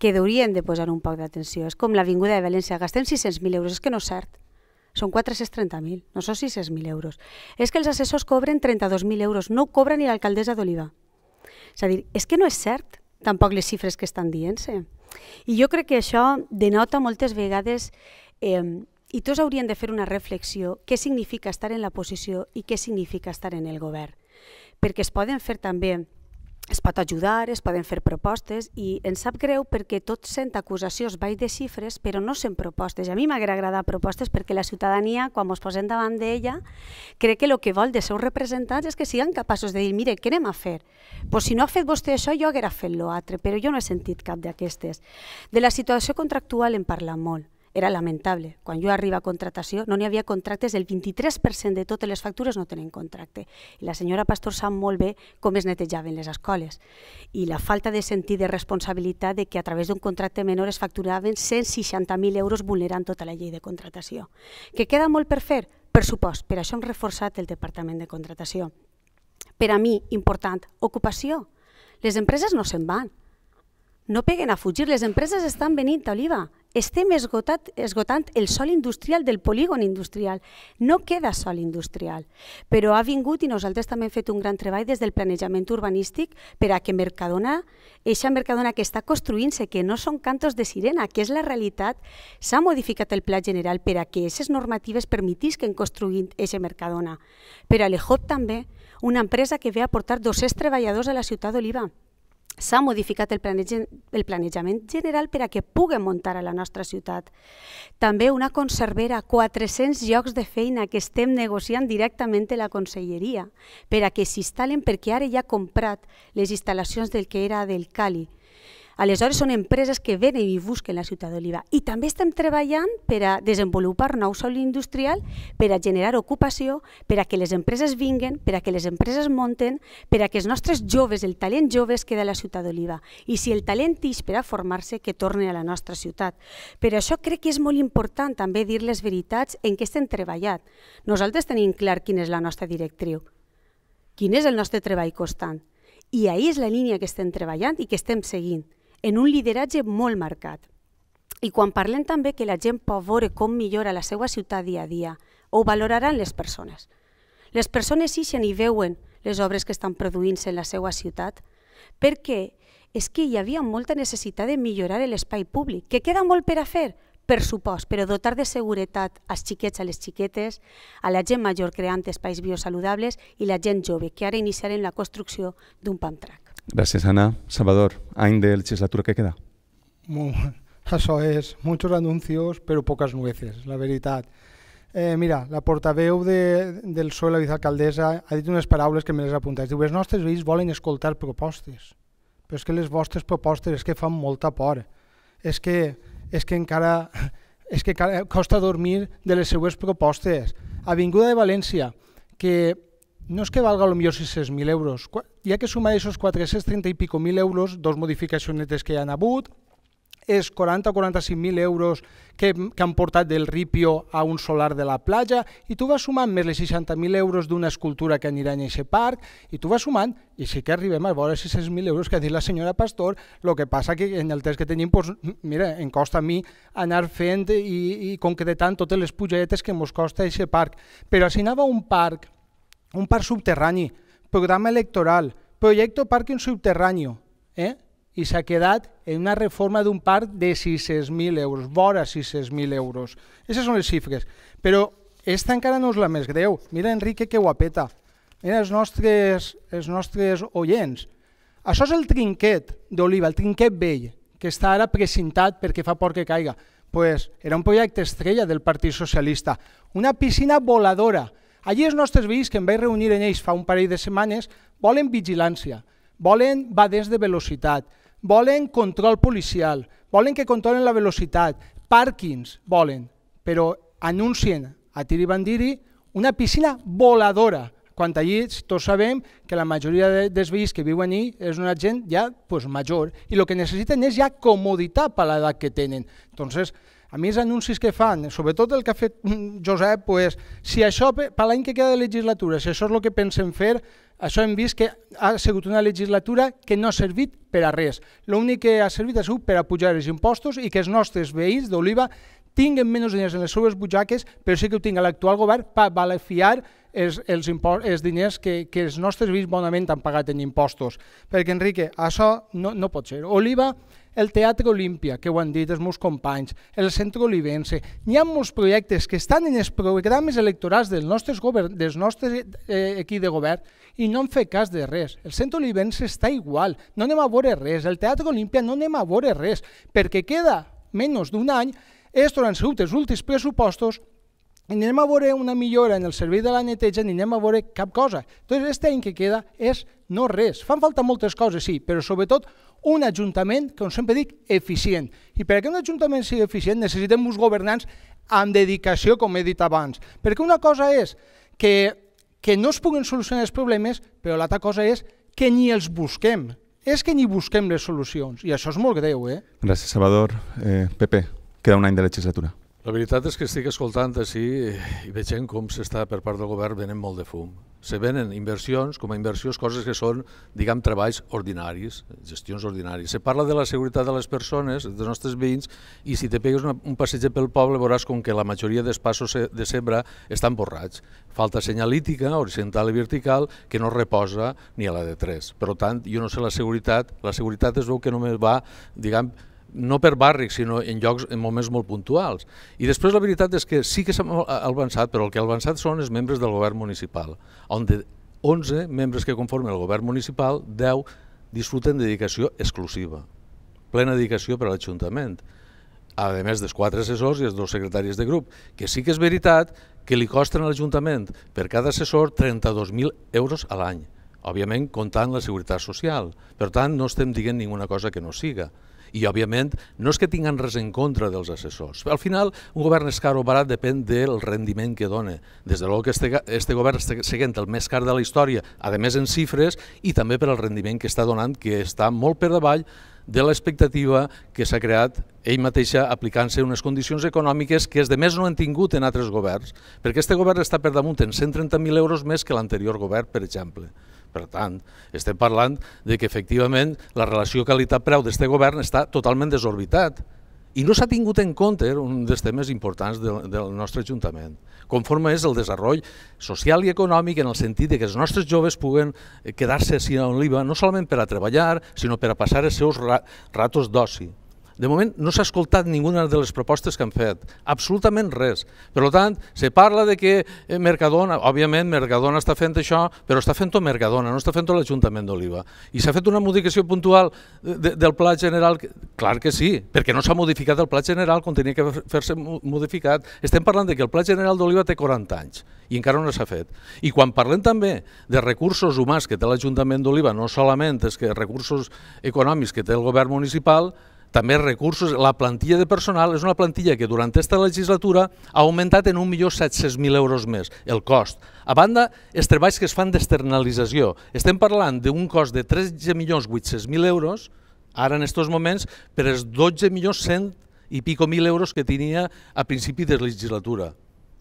que haurien de posar un poc d'atenció. És com l'Avinguda de València, gastem 600.000 euros, és que no és cert són 430.000, no són 600.000 euros. És que els assessors cobren 32.000 euros, no ho cobra ni l'alcaldessa d'Oliva. És a dir, és que no és cert tampoc les xifres que estan dient-se. I jo crec que això denota moltes vegades eh, i tots haurien de fer una reflexió què significa estar en la posició i què significa estar en el govern. Perquè es poden fer també es pot ajudar, es poden fer propostes i ens sap greu perquè tot sent acusacions baix de xifres però no sent propostes. A mi m'hauria agradat propostes perquè la ciutadania, quan ens posem davant d'ella, crec que el que vol de seus representants és que siguin capaços de dir mire, què anem a fer? Pues si no ha fet vostè això, jo haguera fet l'altre, però jo no he sentit cap d'aquestes. De la situació contractual en parla molt era lamentable. Quan jo arriba a contratació no n'hi havia contractes, el 23% de totes les factures no tenen contracte. I la senyora Pastor sap molt bé com es netejaven les escoles i la falta de sentit de responsabilitat de que a través d'un contracte menor es facturaven 160.000 euros vulnerant tota la llei de contratació. Que queda molt per fer? Per supost, per això hem reforçat el Departament de Contratació. Per a mi, important, ocupació. Les empreses no se'n van, no peguen a fugir, les empreses estan venint, Oliva, estem esgotat, esgotant el sol industrial del polígon industrial. No queda sol industrial, però ha vingut i nosaltres també hem fet un gran treball des del planejament urbanístic per a que Mercadona, eixa Mercadona que està construint-se, que no són cantos de sirena, que és la realitat, s'ha modificat el pla general per a que aquestes normatives permetisquen construir eixa Mercadona. Per a l'EJOP també, una empresa que ve a portar 200 treballadors a la ciutat d'Oliva. S'ha modificat el, planeja el planejament general per a que puguen muntar a la nostra ciutat. També una conservera, 400 llocs de feina que estem negociant directament a la conselleria per a que s'instal·len perquè ara ja ha comprat les instal·lacions del que era del Cali. Aleshores, són empreses que venen i busquen la ciutat d'Oliva. I també estem treballant per a desenvolupar nou sol industrial, per a generar ocupació, per a que les empreses vinguen, per a que les empreses monten, per a que els nostres joves, el talent jove es queda a la ciutat d'Oliva. I si el talent tix per a formar-se, que torni a la nostra ciutat. Per això crec que és molt important també dir les veritats en què estem treballant. Nosaltres tenim clar quina és la nostra directriu, quin és el nostre treball constant. I ahir és la línia que estem treballant i que estem seguint en un lideratge molt marcat. I quan parlem també que la gent pot veure com millora la seva ciutat dia a dia, ho valoraran les persones. Les persones ixen i veuen les obres que estan produint-se en la seva ciutat, perquè és que hi havia molta necessitat de millorar l'espai públic, que queda molt per a fer, per supost, però dotar de seguretat als xiquets, a les xiquetes, a la gent major creant espais biosaludables i la gent jove, que ara iniciarem la construcció d'un PAMTRAC. Gràcies, Ana. Salvador, any de legislatura que queda? *laughs* Això és, molts anuncios, però poques nueces, la veritat. Eh, mira, la portaveu de, del PSOE, la vicealcaldessa, ha dit unes paraules que me les apuntat. Diu, els nostres veïns volen escoltar propostes, però és que les vostres propostes és que fan molta por. És que, és que encara *laughs* és que costa dormir de les seues propostes. Avinguda de València, que no és que valga millor 600.000 euros, ja que suma aquests 430 i pico mil euros, dos modificacionetes que hi han hagut, és 40 o 45.000 euros que, que han portat del ripio a un solar de la platja i tu vas sumant més les 60.000 euros d'una escultura que anirà en aquest parc i tu vas sumant i sí que arribem a veure 600.000 euros que ha dit la senyora Pastor, el que passa que en el temps que tenim, doncs, mira, em costa a mi anar fent i, i concretant totes les pujadetes que ens costa aquest parc. Però si anava un parc un parc subterrani, programa electoral, projecte pàrquing subterrani, eh? i s'ha quedat en una reforma d'un parc de 600.000 euros, vora 600.000 euros. Aquestes són les xifres. Però aquesta encara no és la més greu. Mira, Enrique, que guapeta. Mira els nostres, els nostres oients. Això és el trinquet d'Oliva, el trinquet vell, que està ara precintat perquè fa por que caiga. Pues, era un projecte estrella del Partit Socialista. Una piscina voladora, Allí els nostres veïns, que em vaig reunir amb ells fa un parell de setmanes, volen vigilància, volen baders de velocitat, volen control policial, volen que controlen la velocitat, pàrquings volen, però anuncien a tiri bandiri una piscina voladora, quan allí tots sabem que la majoria dels veïns que viuen allí és una gent ja pues, major i el que necessiten és ja comoditat per l'edat que tenen. Entonces, a més anuncis que fan, sobretot el que ha fet Josep, pues, si això per l'any que queda de legislatura, si això és el que pensem fer, això hem vist que ha sigut una legislatura que no ha servit per a res. L'únic que ha servit ha sigut per a pujar els impostos i que els nostres veïns d'Oliva tinguen menys diners en les seues butxaques, però sí que ho tinga l'actual govern per balafiar els, els, els diners que, que els nostres veïns bonament han pagat en impostos. Perquè, Enrique, això no, no pot ser. Oliva el Teatre Olímpia, que ho han dit els meus companys, el Centre Olivense. Hi ha molts projectes que estan en els programes electorals dels nostres, govern, dels nostres eh, equip de govern i no han fet cas de res. El Centre Olivense està igual, no anem a veure res, el Teatre Olímpia no anem a veure res, perquè queda menys d'un any, han sigut els seus últims pressupostos anirem a veure una millora en el servei de la neteja, ni a veure cap cosa. Tot aquest any que queda és no res. Fan falta moltes coses, sí, però sobretot un ajuntament, com sempre dic, eficient. I perquè un ajuntament sigui eficient necessitem uns governants amb dedicació, com he dit abans. Perquè una cosa és que, que no es puguin solucionar els problemes, però l'altra cosa és que ni els busquem. És que ni busquem les solucions. I això és molt greu, eh? Gràcies, Salvador. Eh, Pepe, queda un any de legislatura. La veritat és que estic escoltant així i veient com s'està per part del govern venent molt de fum. Se venen inversions, com a inversions, coses que són, diguem, treballs ordinaris, gestions ordinàries. Se parla de la seguretat de les persones, dels nostres veïns, i si te pegues una, un passeig pel poble veuràs com que la majoria dels passos de sembra estan borrats. Falta senyalítica, horitzontal i vertical, que no reposa ni a la de tres. Per tant, jo no sé la seguretat, la seguretat es veu que només va, diguem, no per barris, sinó en llocs en moments molt puntuals. I després la veritat és que sí que s'ha avançat, però el que ha avançat són els membres del govern municipal, on de 11 membres que conformen el govern municipal, 10 disfruten de dedicació exclusiva, plena dedicació per a l'Ajuntament, a més dels quatre assessors i els dos secretaris de grup, que sí que és veritat que li costen a l'Ajuntament per cada assessor 32.000 euros a l'any, òbviament comptant la seguretat social. Per tant, no estem dient ninguna cosa que no siga i, òbviament, no és que tinguin res en contra dels assessors. Al final, un govern és car o barat depèn del rendiment que dona. Des de que este, este govern està seguint el més car de la història, a més en xifres, i també per al rendiment que està donant, que està molt per davall de l'expectativa que s'ha creat ell mateixa aplicant-se unes condicions econòmiques que és de més no han tingut en altres governs, perquè aquest govern està per damunt en 130.000 euros més que l'anterior govern, per exemple. Per tant, estem parlant de que efectivament la relació qualitat-preu d'este govern està totalment desorbitat i no s'ha tingut en compte un dels temes importants del, del nostre Ajuntament, conforme és el desenvolupament social i econòmic en el sentit que els nostres joves puguen eh, quedar-se a on no solament per a treballar, sinó per a passar els seus ratos d'oci. De moment no s'ha escoltat ninguna de les propostes que han fet, absolutament res. Per tant, se parla de que eh, Mercadona, òbviament Mercadona està fent això, però està fent-ho Mercadona, no està fent-ho l'Ajuntament d'Oliva. I s'ha fet una modificació puntual eh, de, del pla general? Clar que sí, perquè no s'ha modificat el pla general quan tenia que fer-se modificat. Estem parlant de que el pla general d'Oliva té 40 anys i encara no s'ha fet. I quan parlem també de recursos humans que té l'Ajuntament d'Oliva, no solament és que recursos econòmics que té el govern municipal, també recursos. La plantilla de personal és una plantilla que durant aquesta legislatura ha augmentat en 1.700.000 euros més, el cost. A banda, els treballs que es fan d'externalització. Estem parlant d'un cost de 13.800.000 euros, ara en aquests moments, per els 12.100.000 i pico mil euros que tenia a principi de legislatura.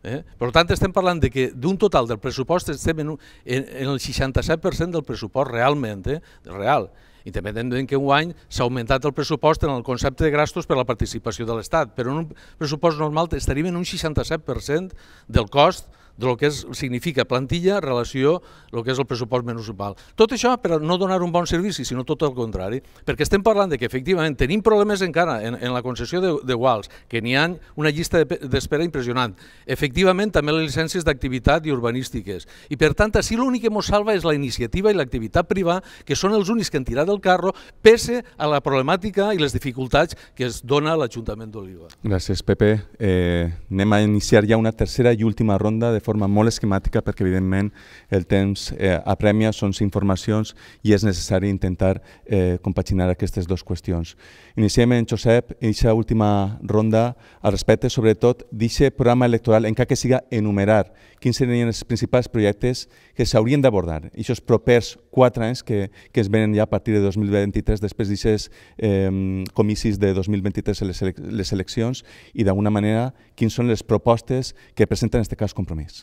Eh? Per tant, estem parlant de que d'un total del pressupost estem en, en, en el 67% del pressupost realment, eh? real independentment que un any s'ha augmentat el pressupost en el concepte de gastos per a la participació de l'Estat, però en un pressupost normal estaríem en un 67% del cost del que és, significa plantilla, relació, el que és el pressupost municipal. Tot això per no donar un bon servici, sinó tot el contrari, perquè estem parlant de que efectivament tenim problemes encara en, en la concessió de, de Guals, que n'hi ha una llista d'espera de, impressionant. Efectivament, també les llicències d'activitat i urbanístiques. I per tant, així l'únic que ens salva és la iniciativa i l'activitat privada, que són els únics que han tirat el carro, pese a la problemàtica i les dificultats que es dona a l'Ajuntament d'Oliva. Gràcies, Pepe. Eh, anem a iniciar ja una tercera i última ronda de forma molt esquemàtica perquè evidentment el temps eh, apremia, són informacions i és necessari intentar eh, compaginar aquestes dues qüestions. Iniciem en Josep, en aquesta última ronda, al respecte sobretot d'aquest programa electoral encara que siga enumerar quins serien els principals projectes que s'haurien d'abordar, aquests propers quatre anys que, que es venen ja a partir de 2023 després d'aquests eh, comicis de 2023 les, ele les eleccions i d'alguna manera quins són les propostes que presenta en aquest cas Compromís.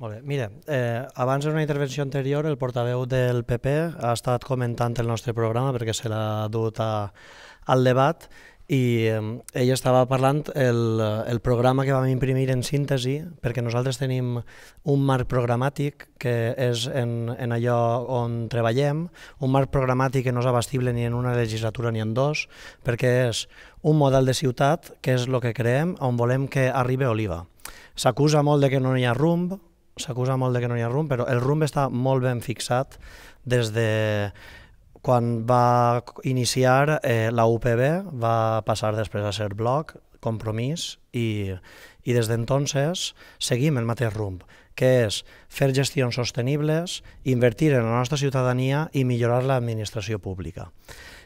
Molt bé. Mira, eh, abans en una intervenció anterior el portaveu del PP ha estat comentant el nostre programa perquè se l'ha dut a, al debat i eh, ell estava parlant el, el programa que vam imprimir en síntesi perquè nosaltres tenim un marc programàtic que és en, en allò on treballem, un marc programàtic que no és abastible ni en una legislatura ni en dos, perquè és un model de ciutat que és el que creem on volem que arribi Oliva. S'acusa molt de que no hi ha rumb, s'acusa molt de que no hi ha rumb, però el rumb està molt ben fixat des de quan va iniciar eh, la UPB, va passar després a ser bloc, compromís, i, i des d'entonces seguim el mateix rumb, que és fer gestions sostenibles, invertir en la nostra ciutadania i millorar l'administració pública.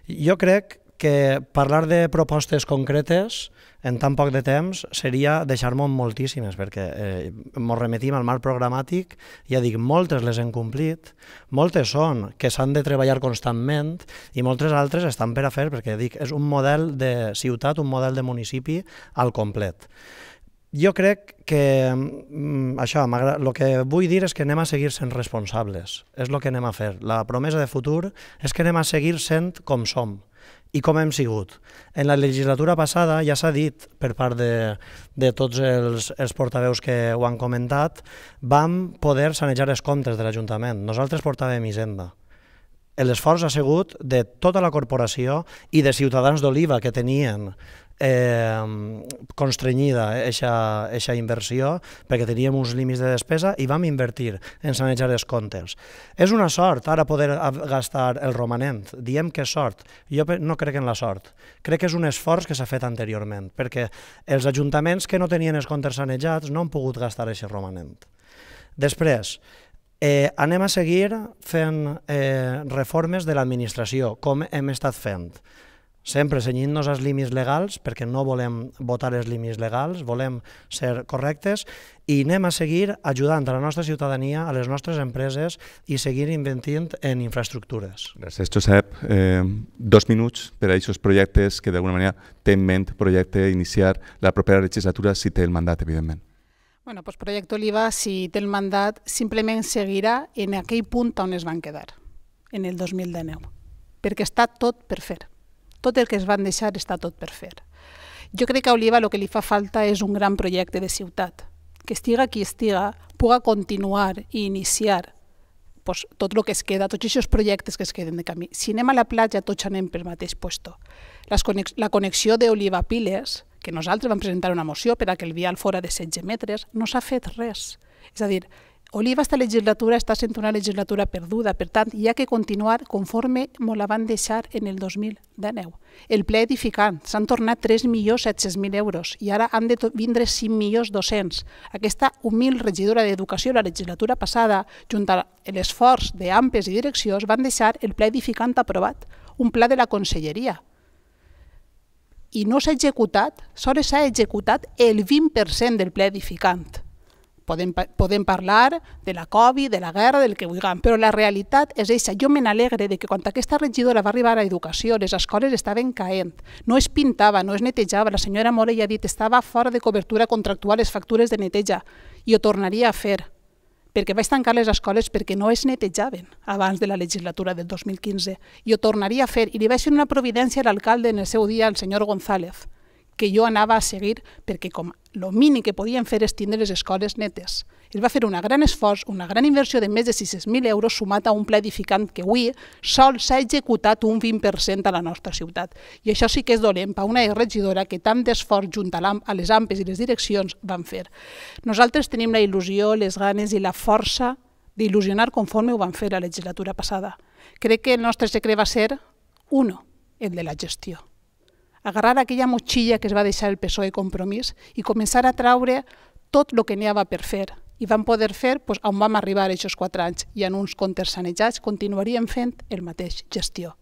Jo crec que parlar de propostes concretes en tan poc de temps seria deixar me moltíssimes, perquè eh, remetim al marc programàtic, ja dic, moltes les hem complit, moltes són que s'han de treballar constantment i moltes altres estan per a fer, perquè ja dic, és un model de ciutat, un model de municipi al complet. Jo crec que mm, això, el que vull dir és que anem a seguir sent responsables, és el que anem a fer. La promesa de futur és que anem a seguir sent com som, i com hem sigut. En la legislatura passada ja s'ha dit per part de, de tots els, els portaveus que ho han comentat, vam poder sanejar els comptes de l'Ajuntament. Nosaltres portàvem Hisenda. L'esforç ha sigut de tota la corporació i de ciutadans d'Oliva que tenien eh, constrenyida aquesta inversió perquè teníem uns límits de despesa i vam invertir en sanejar els comptes. És una sort ara poder gastar el romanent. Diem que és sort. Jo no crec en la sort. Crec que és un esforç que s'ha fet anteriorment perquè els ajuntaments que no tenien els comptes sanejats no han pogut gastar aquest romanent. Després, Eh, anem a seguir fent eh, reformes de l'administració, com hem estat fent sempre senyint nos als límits legals, perquè no volem votar els límits legals, volem ser correctes i anem a seguir ajudant a la nostra ciutadania, a les nostres empreses i seguir invertint en infraestructures. Gràcies, Josep. Eh, dos minuts per a aquests projectes que d'alguna manera té en ment projecte iniciar la propera legislatura si té el mandat, evidentment. Bueno, pues Proyecto Oliva, si té el mandat, simplement seguirà en aquell punt on es van quedar, en el 2019, perquè està tot per fer tot el que es van deixar està tot per fer. Jo crec que a Oliva el que li fa falta és un gran projecte de ciutat, que estiga qui estiga, puga continuar i iniciar pues, tot el que es queda, tots aquests projectes que es queden de camí. Si anem a la platja, tots anem pel mateix puesto. Les conex la connexió d'Oliva Piles, que nosaltres vam presentar una moció per a que el vial fora de 16 metres, no s'ha fet res. És a dir, Oliva, esta legislatura està sent una legislatura perduda, per tant, hi ha que continuar conforme me la van deixar en el 2019. El ple edificant, s'han tornat 3.700.000 euros i ara han de vindre 5.200.000. Aquesta humil regidora d'Educació la legislatura passada, junt a l'esforç d'AMPES i direccions, van deixar el ple edificant aprovat, un pla de la conselleria, i no s'ha executat, sols s'ha executat el 20% del ple edificant. Podem, podem parlar de la Covid, de la guerra, del que vulguem, però la realitat és aquesta. Jo me n'alegre de que quan aquesta regidora va arribar a l'educació, les escoles estaven caent, no es pintava, no es netejava, la senyora Mora ja ha dit estava fora de cobertura contractual les factures de neteja, i ho tornaria a fer, perquè vaig tancar les escoles perquè no es netejaven abans de la legislatura del 2015, i ho tornaria a fer, i li vaig fer una providència a l'alcalde en el seu dia, el senyor González, que jo anava a seguir perquè com el mínim que podien fer és tindre les escoles netes. Es va fer un gran esforç, una gran inversió de més de 600.000 euros sumat a un pla edificant que avui sol s'ha executat un 20% a la nostra ciutat. I això sí que és dolent per una regidora que tant d'esforç junt a, a les ampes i les direccions van fer. Nosaltres tenim la il·lusió, les ganes i la força d'il·lusionar conforme ho van fer la legislatura passada. Crec que el nostre secret va ser uno, el de la gestió agarrar aquella motxilla que es va deixar el PSOE compromís i començar a traure tot el que n'hi havia per fer. I vam poder fer doncs, on vam arribar aquests quatre anys. I en uns comptes sanejats continuaríem fent el mateix, gestió.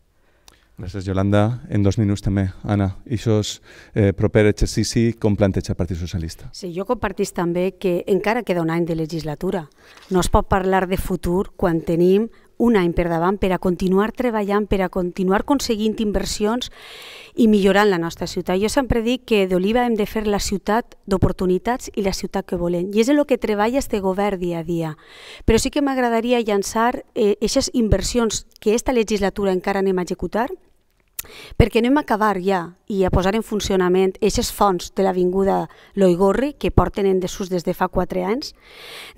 Gràcies, Yolanda. En dos minuts també, Anna. I això és eh, proper exercici com planteja el Partit Socialista. Sí, jo compartís també que encara queda un any de legislatura. No es pot parlar de futur quan tenim un any per davant per a continuar treballant, per a continuar aconseguint inversions i millorant la nostra ciutat. Jo sempre dic que d'Oliva hem de fer la ciutat d'oportunitats i la ciutat que volem. I és el que treballa este govern dia a dia. Però sí que m'agradaria llançar eh, aquestes inversions que esta legislatura encara anem a executar, perquè anem a acabar ja i a posar en funcionament aquestes fonts de l'Avinguda Loigorri, que porten en desús des de fa 4 anys.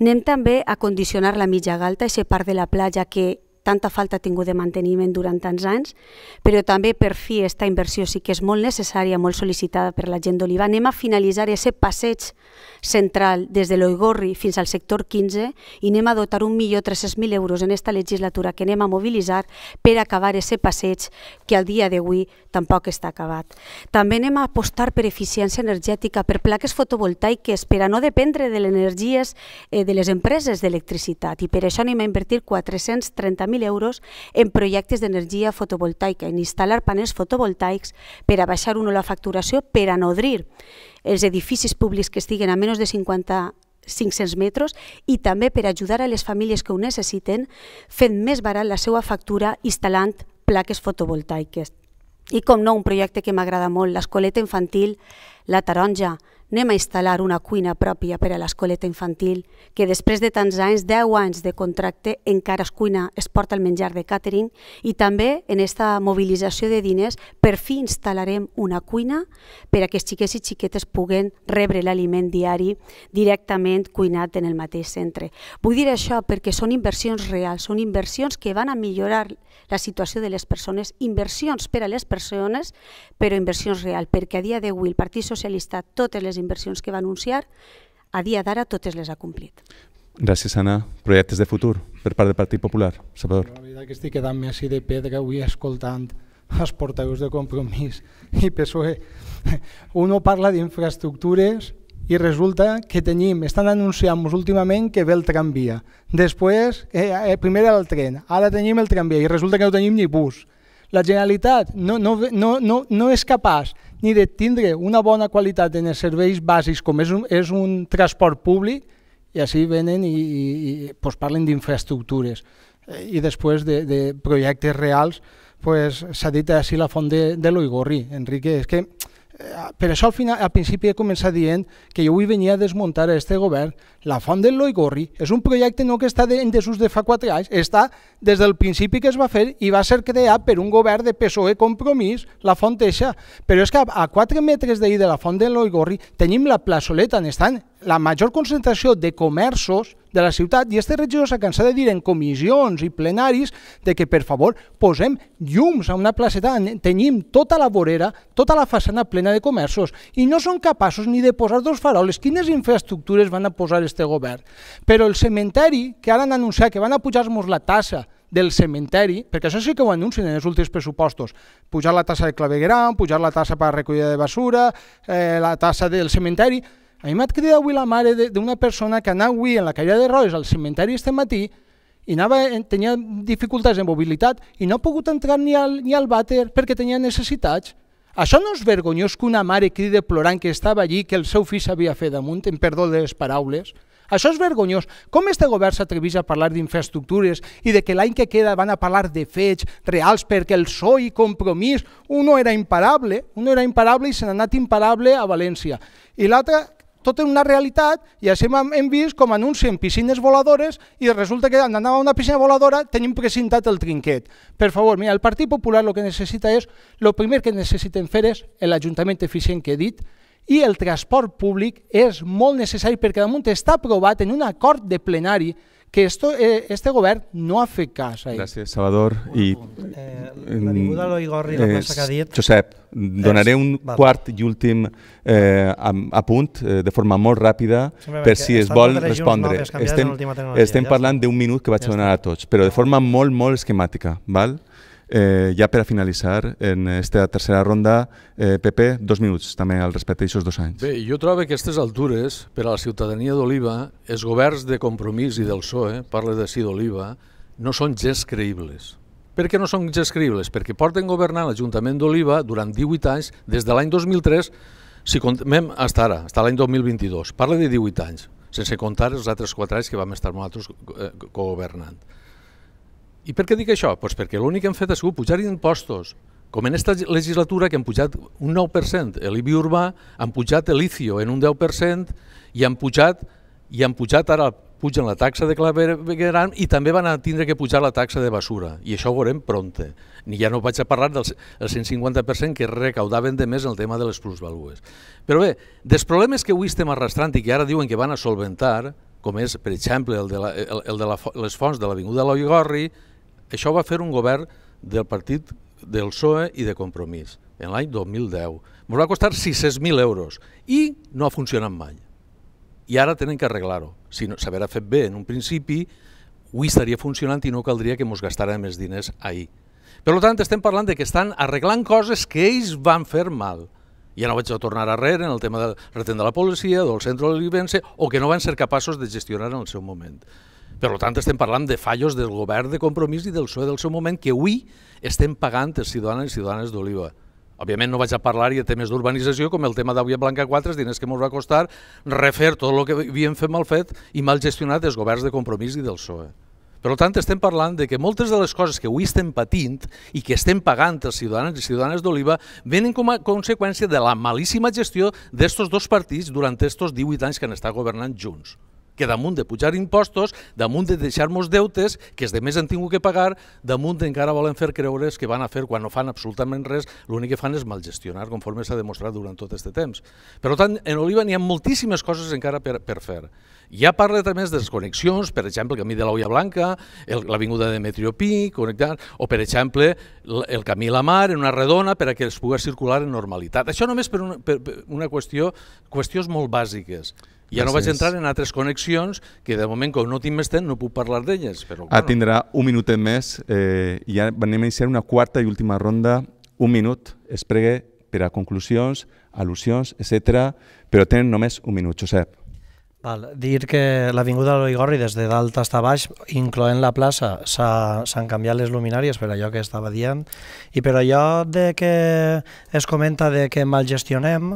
Anem també a condicionar la mitja galta, aquest part de la platja que tanta falta ha tingut de manteniment durant tants anys, però també per fi aquesta inversió sí que és molt necessària, molt sol·licitada per la gent d'Oliva. Anem a finalitzar aquest passeig central des de l'Oigorri fins al sector 15 i anem a dotar 1.300.000 euros en aquesta legislatura que anem a mobilitzar per acabar aquest passeig que al dia d'avui tampoc està acabat. També anem a apostar per eficiència energètica, per plaques fotovoltaiques, per a no dependre de les energies eh, de les empreses d'electricitat i per això anem a invertir 430.000 100.000 euros en projectes d'energia fotovoltaica, en instal·lar panels fotovoltaics per a baixar una la facturació, per a nodrir els edificis públics que estiguen a menys de 50 500 metres i també per ajudar a les famílies que ho necessiten fent més barat la seva factura instal·lant plaques fotovoltaiques. I com no, un projecte que m'agrada molt, l'escoleta infantil La Taronja, anem a instal·lar una cuina pròpia per a l'escoleta infantil, que després de tants anys, 10 anys de contracte, encara es cuina, es porta el menjar de càtering i també en aquesta mobilització de diners per fi instal·larem una cuina per a que els xiquets i xiquetes puguen rebre l'aliment diari directament cuinat en el mateix centre. Vull dir això perquè són inversions reals, són inversions que van a millorar la situació de les persones, inversions per a les persones, però inversions reals, perquè a dia d'avui el Partit Socialista, totes les inversions que va anunciar, a dia d'ara totes les ha complit. Gràcies, Anna. Projectes de futur per part del Partit Popular. Salvador. La veritat que estic quedant-me així de pedra avui escoltant els portaveus de Compromís i PSOE. Uno parla d'infraestructures i resulta que tenim, estan anunciant-nos últimament que ve el tramvia, després, eh, eh, primer era el tren, ara tenim el tramvia i resulta que no tenim ni bus. La Generalitat no, no, no, no, no és capaç ni de tindre una bona qualitat en els serveis bàsics com és un, és un transport públic i així venen i, i, i pues, parlen d'infraestructures eh, i després de, de projectes reals pues, dit així la font de, de l'Oigorri, Enrique, és que Eh, per això al, final, al principi he començat dient que jo vull venir a desmuntar aquest govern la font del Loigorri. És un projecte no que està de, en desús de fa 4 anys, està des del principi que es va fer i va ser creat per un govern de PSOE compromís, la font eixa. Però és que a, 4 metres d'ahir de la font del Loigorri tenim la plaçoleta on estan la major concentració de comerços de la ciutat i este regidor s'ha cansat de dir en comissions i plenaris de que, per favor, posem llums a una placeta, tenim tota la vorera, tota la façana plena de comerços i no són capaços ni de posar dos faroles. Quines infraestructures van a posar este govern? Però el cementeri, que ara han anunciat que van a pujar-nos la tassa del cementeri, perquè això sí que ho anuncien en els últims pressupostos, pujar la tassa de clavegram, pujar la tassa per recollida de basura, eh, la tassa del cementeri, a mi m'ha cridat avui la mare d'una persona que anava avui en la caire de Rodes al cementeri este matí i anava, tenia dificultats de mobilitat i no ha pogut entrar ni al, ni al vàter perquè tenia necessitats. Això no és vergonyós que una mare cride plorant que estava allí que el seu fill s'havia fet damunt, en perdó de les paraules? Això és vergonyós. Com este govern s'atreveix a parlar d'infraestructures i de que l'any que queda van a parlar de fets reals perquè el so i Compromís, un era imparable, un era imparable i se n'ha anat imparable a València. I l'altre tot és una realitat i així hem vist com anuncien piscines voladores i resulta que anant a una piscina voladora tenim precintat el trinquet. Per favor, mira, el Partit Popular el que necessita és, el primer que necessitem fer és l'Ajuntament eficient que he dit i el transport públic és molt necessari perquè damunt està aprovat en un acord de plenari que esto, eh, este govern no ha fet cas ahir. Gràcies, Salvador. I, eh, la mm, a l'Oi Gorri, la cosa que ha eh, dit. Josep, donaré un Val. quart i últim eh, apunt eh, de forma molt ràpida per si es vol respondre. Estem, estem parlant d'un minut que vaig ja donar a tots, però de forma molt, molt esquemàtica. Val? Eh, ja per a finalitzar, en aquesta tercera ronda, eh, Pepe, dos minuts també al respecte d'aixòs dos anys. Bé, jo trobo que aquestes altures, per a la ciutadania d'Oliva, els governs de Compromís i del PSOE, parla de si d'Oliva, no són gens creïbles. Per què no són gens creïbles? Perquè porten governant l'Ajuntament d'Oliva durant 18 anys, des de l'any 2003, si comptem fins ara, fins l'any 2022. Parla de 18 anys, sense comptar els altres 4 anys que vam estar nosaltres eh, cogovernant. Eh, i per què dic això? Pues perquè l'únic que hem fet ha sigut pujar impostos. Com en aquesta legislatura que han pujat un 9%, l'IBI urbà, han pujat l'ICIO en un 10% i han pujat, i han pujat ara pugen la taxa de clavegueram i també van a tindre que pujar la taxa de basura, i això ho veurem prompte. Ni ja no vaig a parlar del 150% que recaudaven de més en el tema de les plusvalues. Però bé, dels problemes que avui estem arrastrant i que ara diuen que van a solventar, com és, per exemple, el de, la, el, el de la, les fonts de l'Avinguda de l'Oigorri, això va fer un govern del partit del PSOE i de Compromís, en l'any 2010. Ens va costar 600.000 euros i no ha funcionat mai. I ara tenen que arreglar-ho. Si no, s'haverà fet bé en un principi, avui estaria funcionant i no caldria que ens gastàrem més diners ahir. Per tant, estem parlant de que estan arreglant coses que ells van fer mal. Ja no vaig a tornar arrere en el tema del retendre de la policia, del centre de l'Ivense, o que no van ser capaços de gestionar en el seu moment. Per tant, estem parlant de fallos del govern de compromís i del PSOE del seu moment que avui estem pagant els ciutadans i ciutadanes d'Oliva. Òbviament no vaig a parlar de temes d'urbanització com el tema d'Avia Blanca 4, els diners que ens va costar refer tot el que havíem fet mal fet i mal gestionat els governs de compromís i del PSOE. Per tant, estem parlant de que moltes de les coses que avui estem patint i que estem pagant els ciutadans i ciutadanes d'Oliva venen com a conseqüència de la malíssima gestió d'estos dos partits durant aquests 18 anys que han estat governant junts que damunt de pujar impostos, damunt de deixar-nos deutes, que els de més en tingut que pagar, damunt encara volen fer creure's que van a fer quan no fan absolutament res, l'únic que fan és malgestionar, conforme s'ha demostrat durant tot aquest temps. Per tant, en Oliva n'hi ha moltíssimes coses encara per, per fer. Ja parla també de les connexions, per exemple, el camí de l'Olla Blanca, l'avinguda de Metriopí, connectant, o per exemple, el, camí a la mar en una redona per a que es pugui circular en normalitat. Això només per una, per, per una qüestió, qüestions molt bàsiques. Ja no vaig entrar en altres connexions que de moment, com no tinc més temps, no puc parlar d'elles. Però, ah, bueno. Ah, tindrà un minutet més. Eh, ja anem a iniciar una quarta i última ronda. Un minut, es pregue per a conclusions, al·lusions, etc. Però tenen només un minut, Josep. Val. Dir que l'Avinguda de l'Oigorri des de dalt fins a baix, incloent la plaça, s'han canviat les luminàries per allò que estava dient i per allò de que es comenta de que mal gestionem,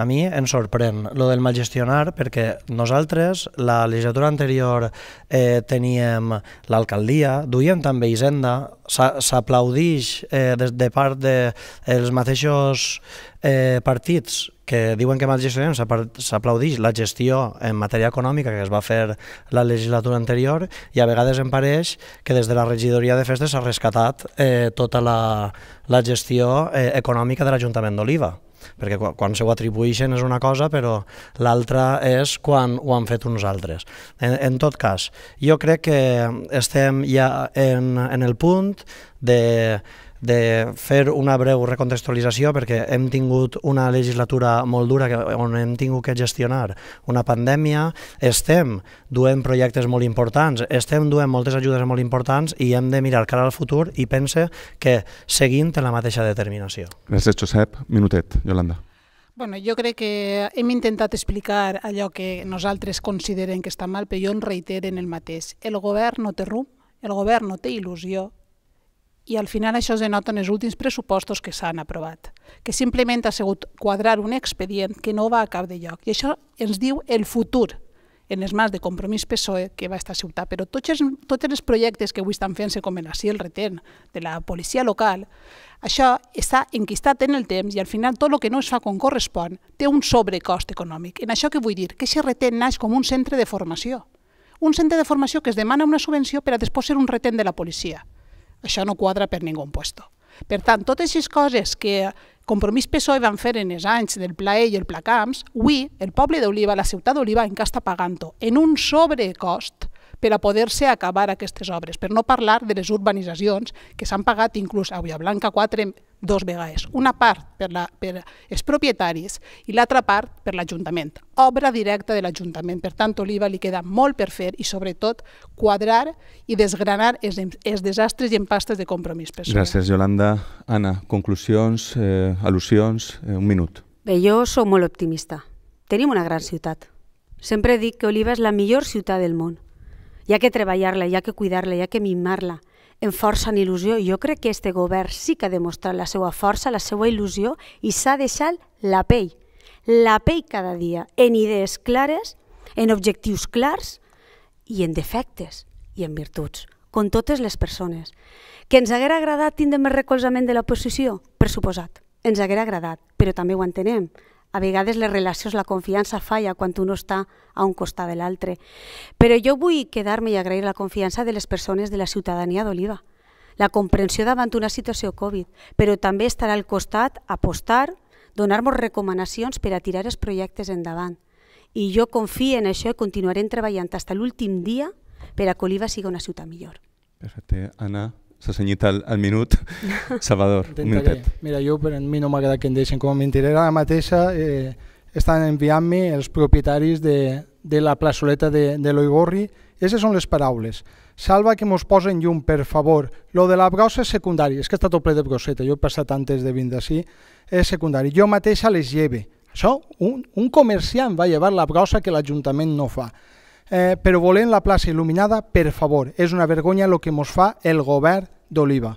a mi em sorprèn lo del mal gestionar perquè nosaltres la legislatura anterior eh, teníem l'alcaldia, duíem també Hisenda, s'aplaudix eh, des de part dels de, els mateixos eh, partits que diuen que mal gestionem, s'aplaudeix la gestió en matèria econòmica que es va fer la legislatura anterior i a vegades em pareix que des de la regidoria de festes s'ha rescatat eh, tota la, la gestió eh, econòmica de l'Ajuntament d'Oliva perquè quan, quan se ho atribueixen és una cosa, però l'altra és quan ho han fet uns altres. En, en tot cas, jo crec que estem ja en, en el punt de de fer una breu recontextualització perquè hem tingut una legislatura molt dura on hem tingut que gestionar una pandèmia, estem duent projectes molt importants, estem duent moltes ajudes molt importants i hem de mirar cara al futur i pense que seguint en la mateixa determinació. Gràcies, Josep. Minutet, Yolanda. Bueno, jo crec que hem intentat explicar allò que nosaltres considerem que està mal, però jo en el mateix. El govern no té rumb, el govern no té il·lusió, i al final això es denota en els últims pressupostos que s'han aprovat, que simplement ha sigut quadrar un expedient que no va a cap de lloc. I això ens diu el futur en les mans de Compromís PSOE que va a esta ciutat. Però tots els, tots els projectes que avui estan fent-se, com el el Retén, de la policia local, això està enquistat en el temps i al final tot el que no es fa com correspon té un sobrecost econòmic. En això que vull dir? Que aquest Retén naix com un centre de formació. Un centre de formació que es demana una subvenció per a després ser un retén de la policia això no quadra per ningú puesto. Per tant, totes aquestes coses que Compromís PSOE van fer en els anys del Pla E i el Pla Camps, avui el poble d'Oliva, la ciutat d'Oliva, encara està pagant en un sobrecost per a poder-se acabar aquestes obres, per no parlar de les urbanitzacions que s'han pagat inclús a Ullablanca Blanca 4 dos vegades. Una part per, la, per els propietaris i l'altra part per l'Ajuntament. Obra directa de l'Ajuntament. Per tant, Oliva li queda molt per fer i, sobretot, quadrar i desgranar els, els desastres i empastes de compromís personal. Gràcies, Yolanda. Anna, conclusions, eh, al·lusions, eh, un minut. Bé, jo sóc molt optimista. Tenim una gran ciutat. Sempre dic que Oliva és la millor ciutat del món. Hi ha que treballar-la, hi ha que cuidar-la, hi ha que mimar-la en força en il·lusió. Jo crec que este govern sí que ha demostrat la seva força, la seva il·lusió i s'ha deixat la pell, la pell cada dia, en idees clares, en objectius clars i en defectes i en virtuts, com totes les persones. Que ens haguera agradat tindre més recolzament de l'oposició? Per suposat, ens haguera agradat, però també ho entenem a vegades les relacions, la confiança falla quan un no està a un costat de l'altre. Però jo vull quedar-me i agrair la confiança de les persones de la ciutadania d'Oliva, la comprensió davant d'una situació Covid, però també estar al costat, apostar, donar-nos recomanacions per a tirar els projectes endavant. I jo confio en això i continuarem treballant fins l'últim dia per a que Oliva sigui una ciutat millor. Perfecte. Anna, s'ha senyit al, al minut. *laughs* Salvador, un minutet. Mira, jo per mi no m'agrada que em deixin com a mentirer. Ara mateixa eh, estan enviant-me els propietaris de, de la plaçoleta de, de l'Oigorri. Aquestes són les paraules. Salva que mos posen llum, per favor. Lo de la brossa és secundari. És que està tot ple de brosseta. Jo he passat antes de vindre d'ací. És secundari. Jo mateixa les lleve. Això, un, un comerciant va llevar la brossa que l'Ajuntament no fa. Eh, però volem la plaça il·luminada, per favor. És una vergonya el que ens fa el govern d'Oliva.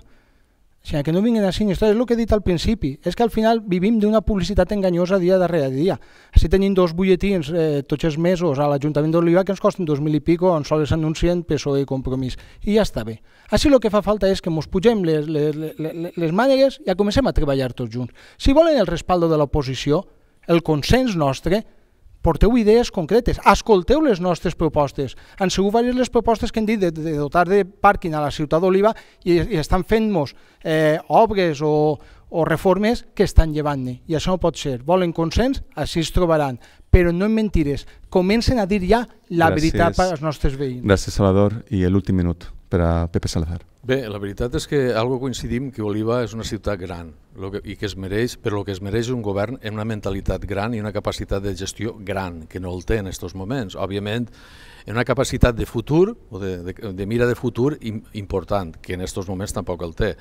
O sigui, que no vinguin així, és el que he dit al principi, és que al final vivim d'una publicitat enganyosa dia darrere dia. Així tenim dos butlletins eh, tots els mesos a l'Ajuntament d'Oliva que ens costen dos mil i pico on sols anuncien PSOE i Compromís. I ja està bé. Així el que fa falta és que ens pugem les, les, les, les mànegues i ja comencem a treballar tots junts. Si volen el respaldo de l'oposició, el consens nostre, porteu idees concretes, escolteu les nostres propostes. Han sigut diverses les propostes que hem dit de, de dotar de pàrquing a la ciutat d'Oliva i, i estan fent-nos eh, obres o, o reformes que estan llevant-ne. I això no pot ser. Volen consens? Així es trobaran. Però no en mentires. Comencen a dir ja la Gràcies. veritat per als nostres veïns. Gràcies, Salvador. I l'últim minut per a Pepe Salazar. Bé, la veritat és que algo coincidim que Oliva és una ciutat gran que, i que es mereix, però el que es mereix un govern és una mentalitat gran i una capacitat de gestió gran, que no el té en aquests moments. Òbviament, una capacitat de futur o de, de, de mira de futur important, que en aquests moments tampoc el té.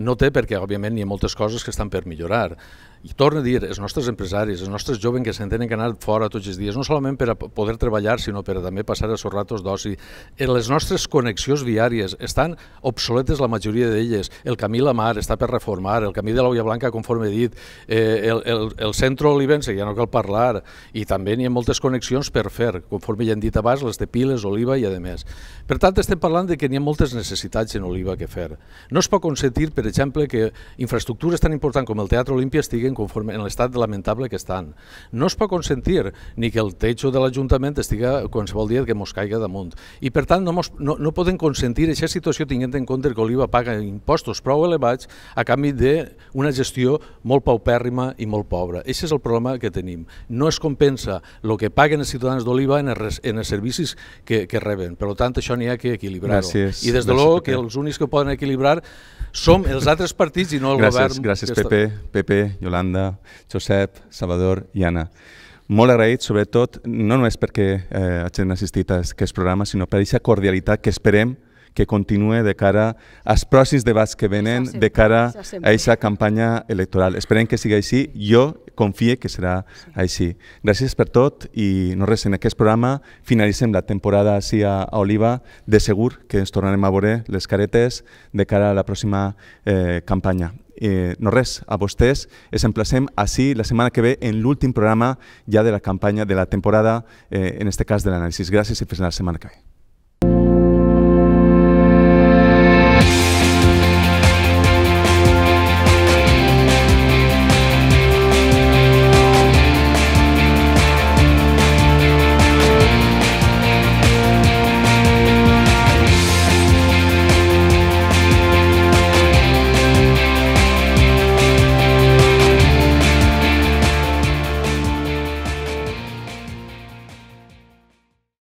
No té perquè, òbviament, hi ha moltes coses que estan per millorar i torna a dir, els nostres empresaris, els nostres jovens que s'entenen que anar fora tots els dies, no solament per a poder treballar, sinó per a també passar els seus ratos d'oci. Eh, les nostres connexions viàries estan obsoletes la majoria d'elles. El camí la mar està per reformar, el camí de l'Oia Blanca, conforme he dit, eh, el, el, el centre olivense, ja no cal parlar, i també n'hi ha moltes connexions per fer, conforme ja hem dit abans, les de Piles, Oliva i a més. Per tant, estem parlant de que n'hi ha moltes necessitats en Oliva que fer. No es pot consentir, per exemple, que infraestructures tan importants com el Teatre Olímpia estiguin siguin conforme en l'estat lamentable que estan. No es pot consentir ni que el techo de l'Ajuntament estiga qualsevol dia que mos caiga damunt. I per tant no, mos, no, no poden consentir aquesta situació tinguent en compte que Oliva paga impostos prou elevats a canvi d'una gestió molt paupèrrima i molt pobra. Aquest és el problema que tenim. No es compensa el que paguen els ciutadans d'Oliva en, els, en els servicis que, que reben. Per tant, això n'hi ha que equilibrar-ho. I des de l'O, que els únics que poden equilibrar som els altres partits i no el gràcies, govern. Gràcies, Pepe, Pepe, Yolanda. Yolanda, Josep, Salvador i Anna. Molt agraït, sobretot, no només perquè eh, hagin assistit a aquest programa, sinó per aquesta cordialitat que esperem que continuï de cara als pròxims debats que venen sempre, de cara a aquesta campanya electoral. Esperem que sigui així. Jo confie que serà sí. així. Gràcies per tot i no res, en aquest programa finalitzem la temporada així a, a Oliva. De segur que ens tornarem a veure les caretes de cara a la pròxima eh, campanya. Eh, no res, a vostès es emplacem així la setmana que ve en l'últim programa ja de la campanya de la temporada, eh, en este cas de l'anàlisi. Gràcies i fins la setmana que ve.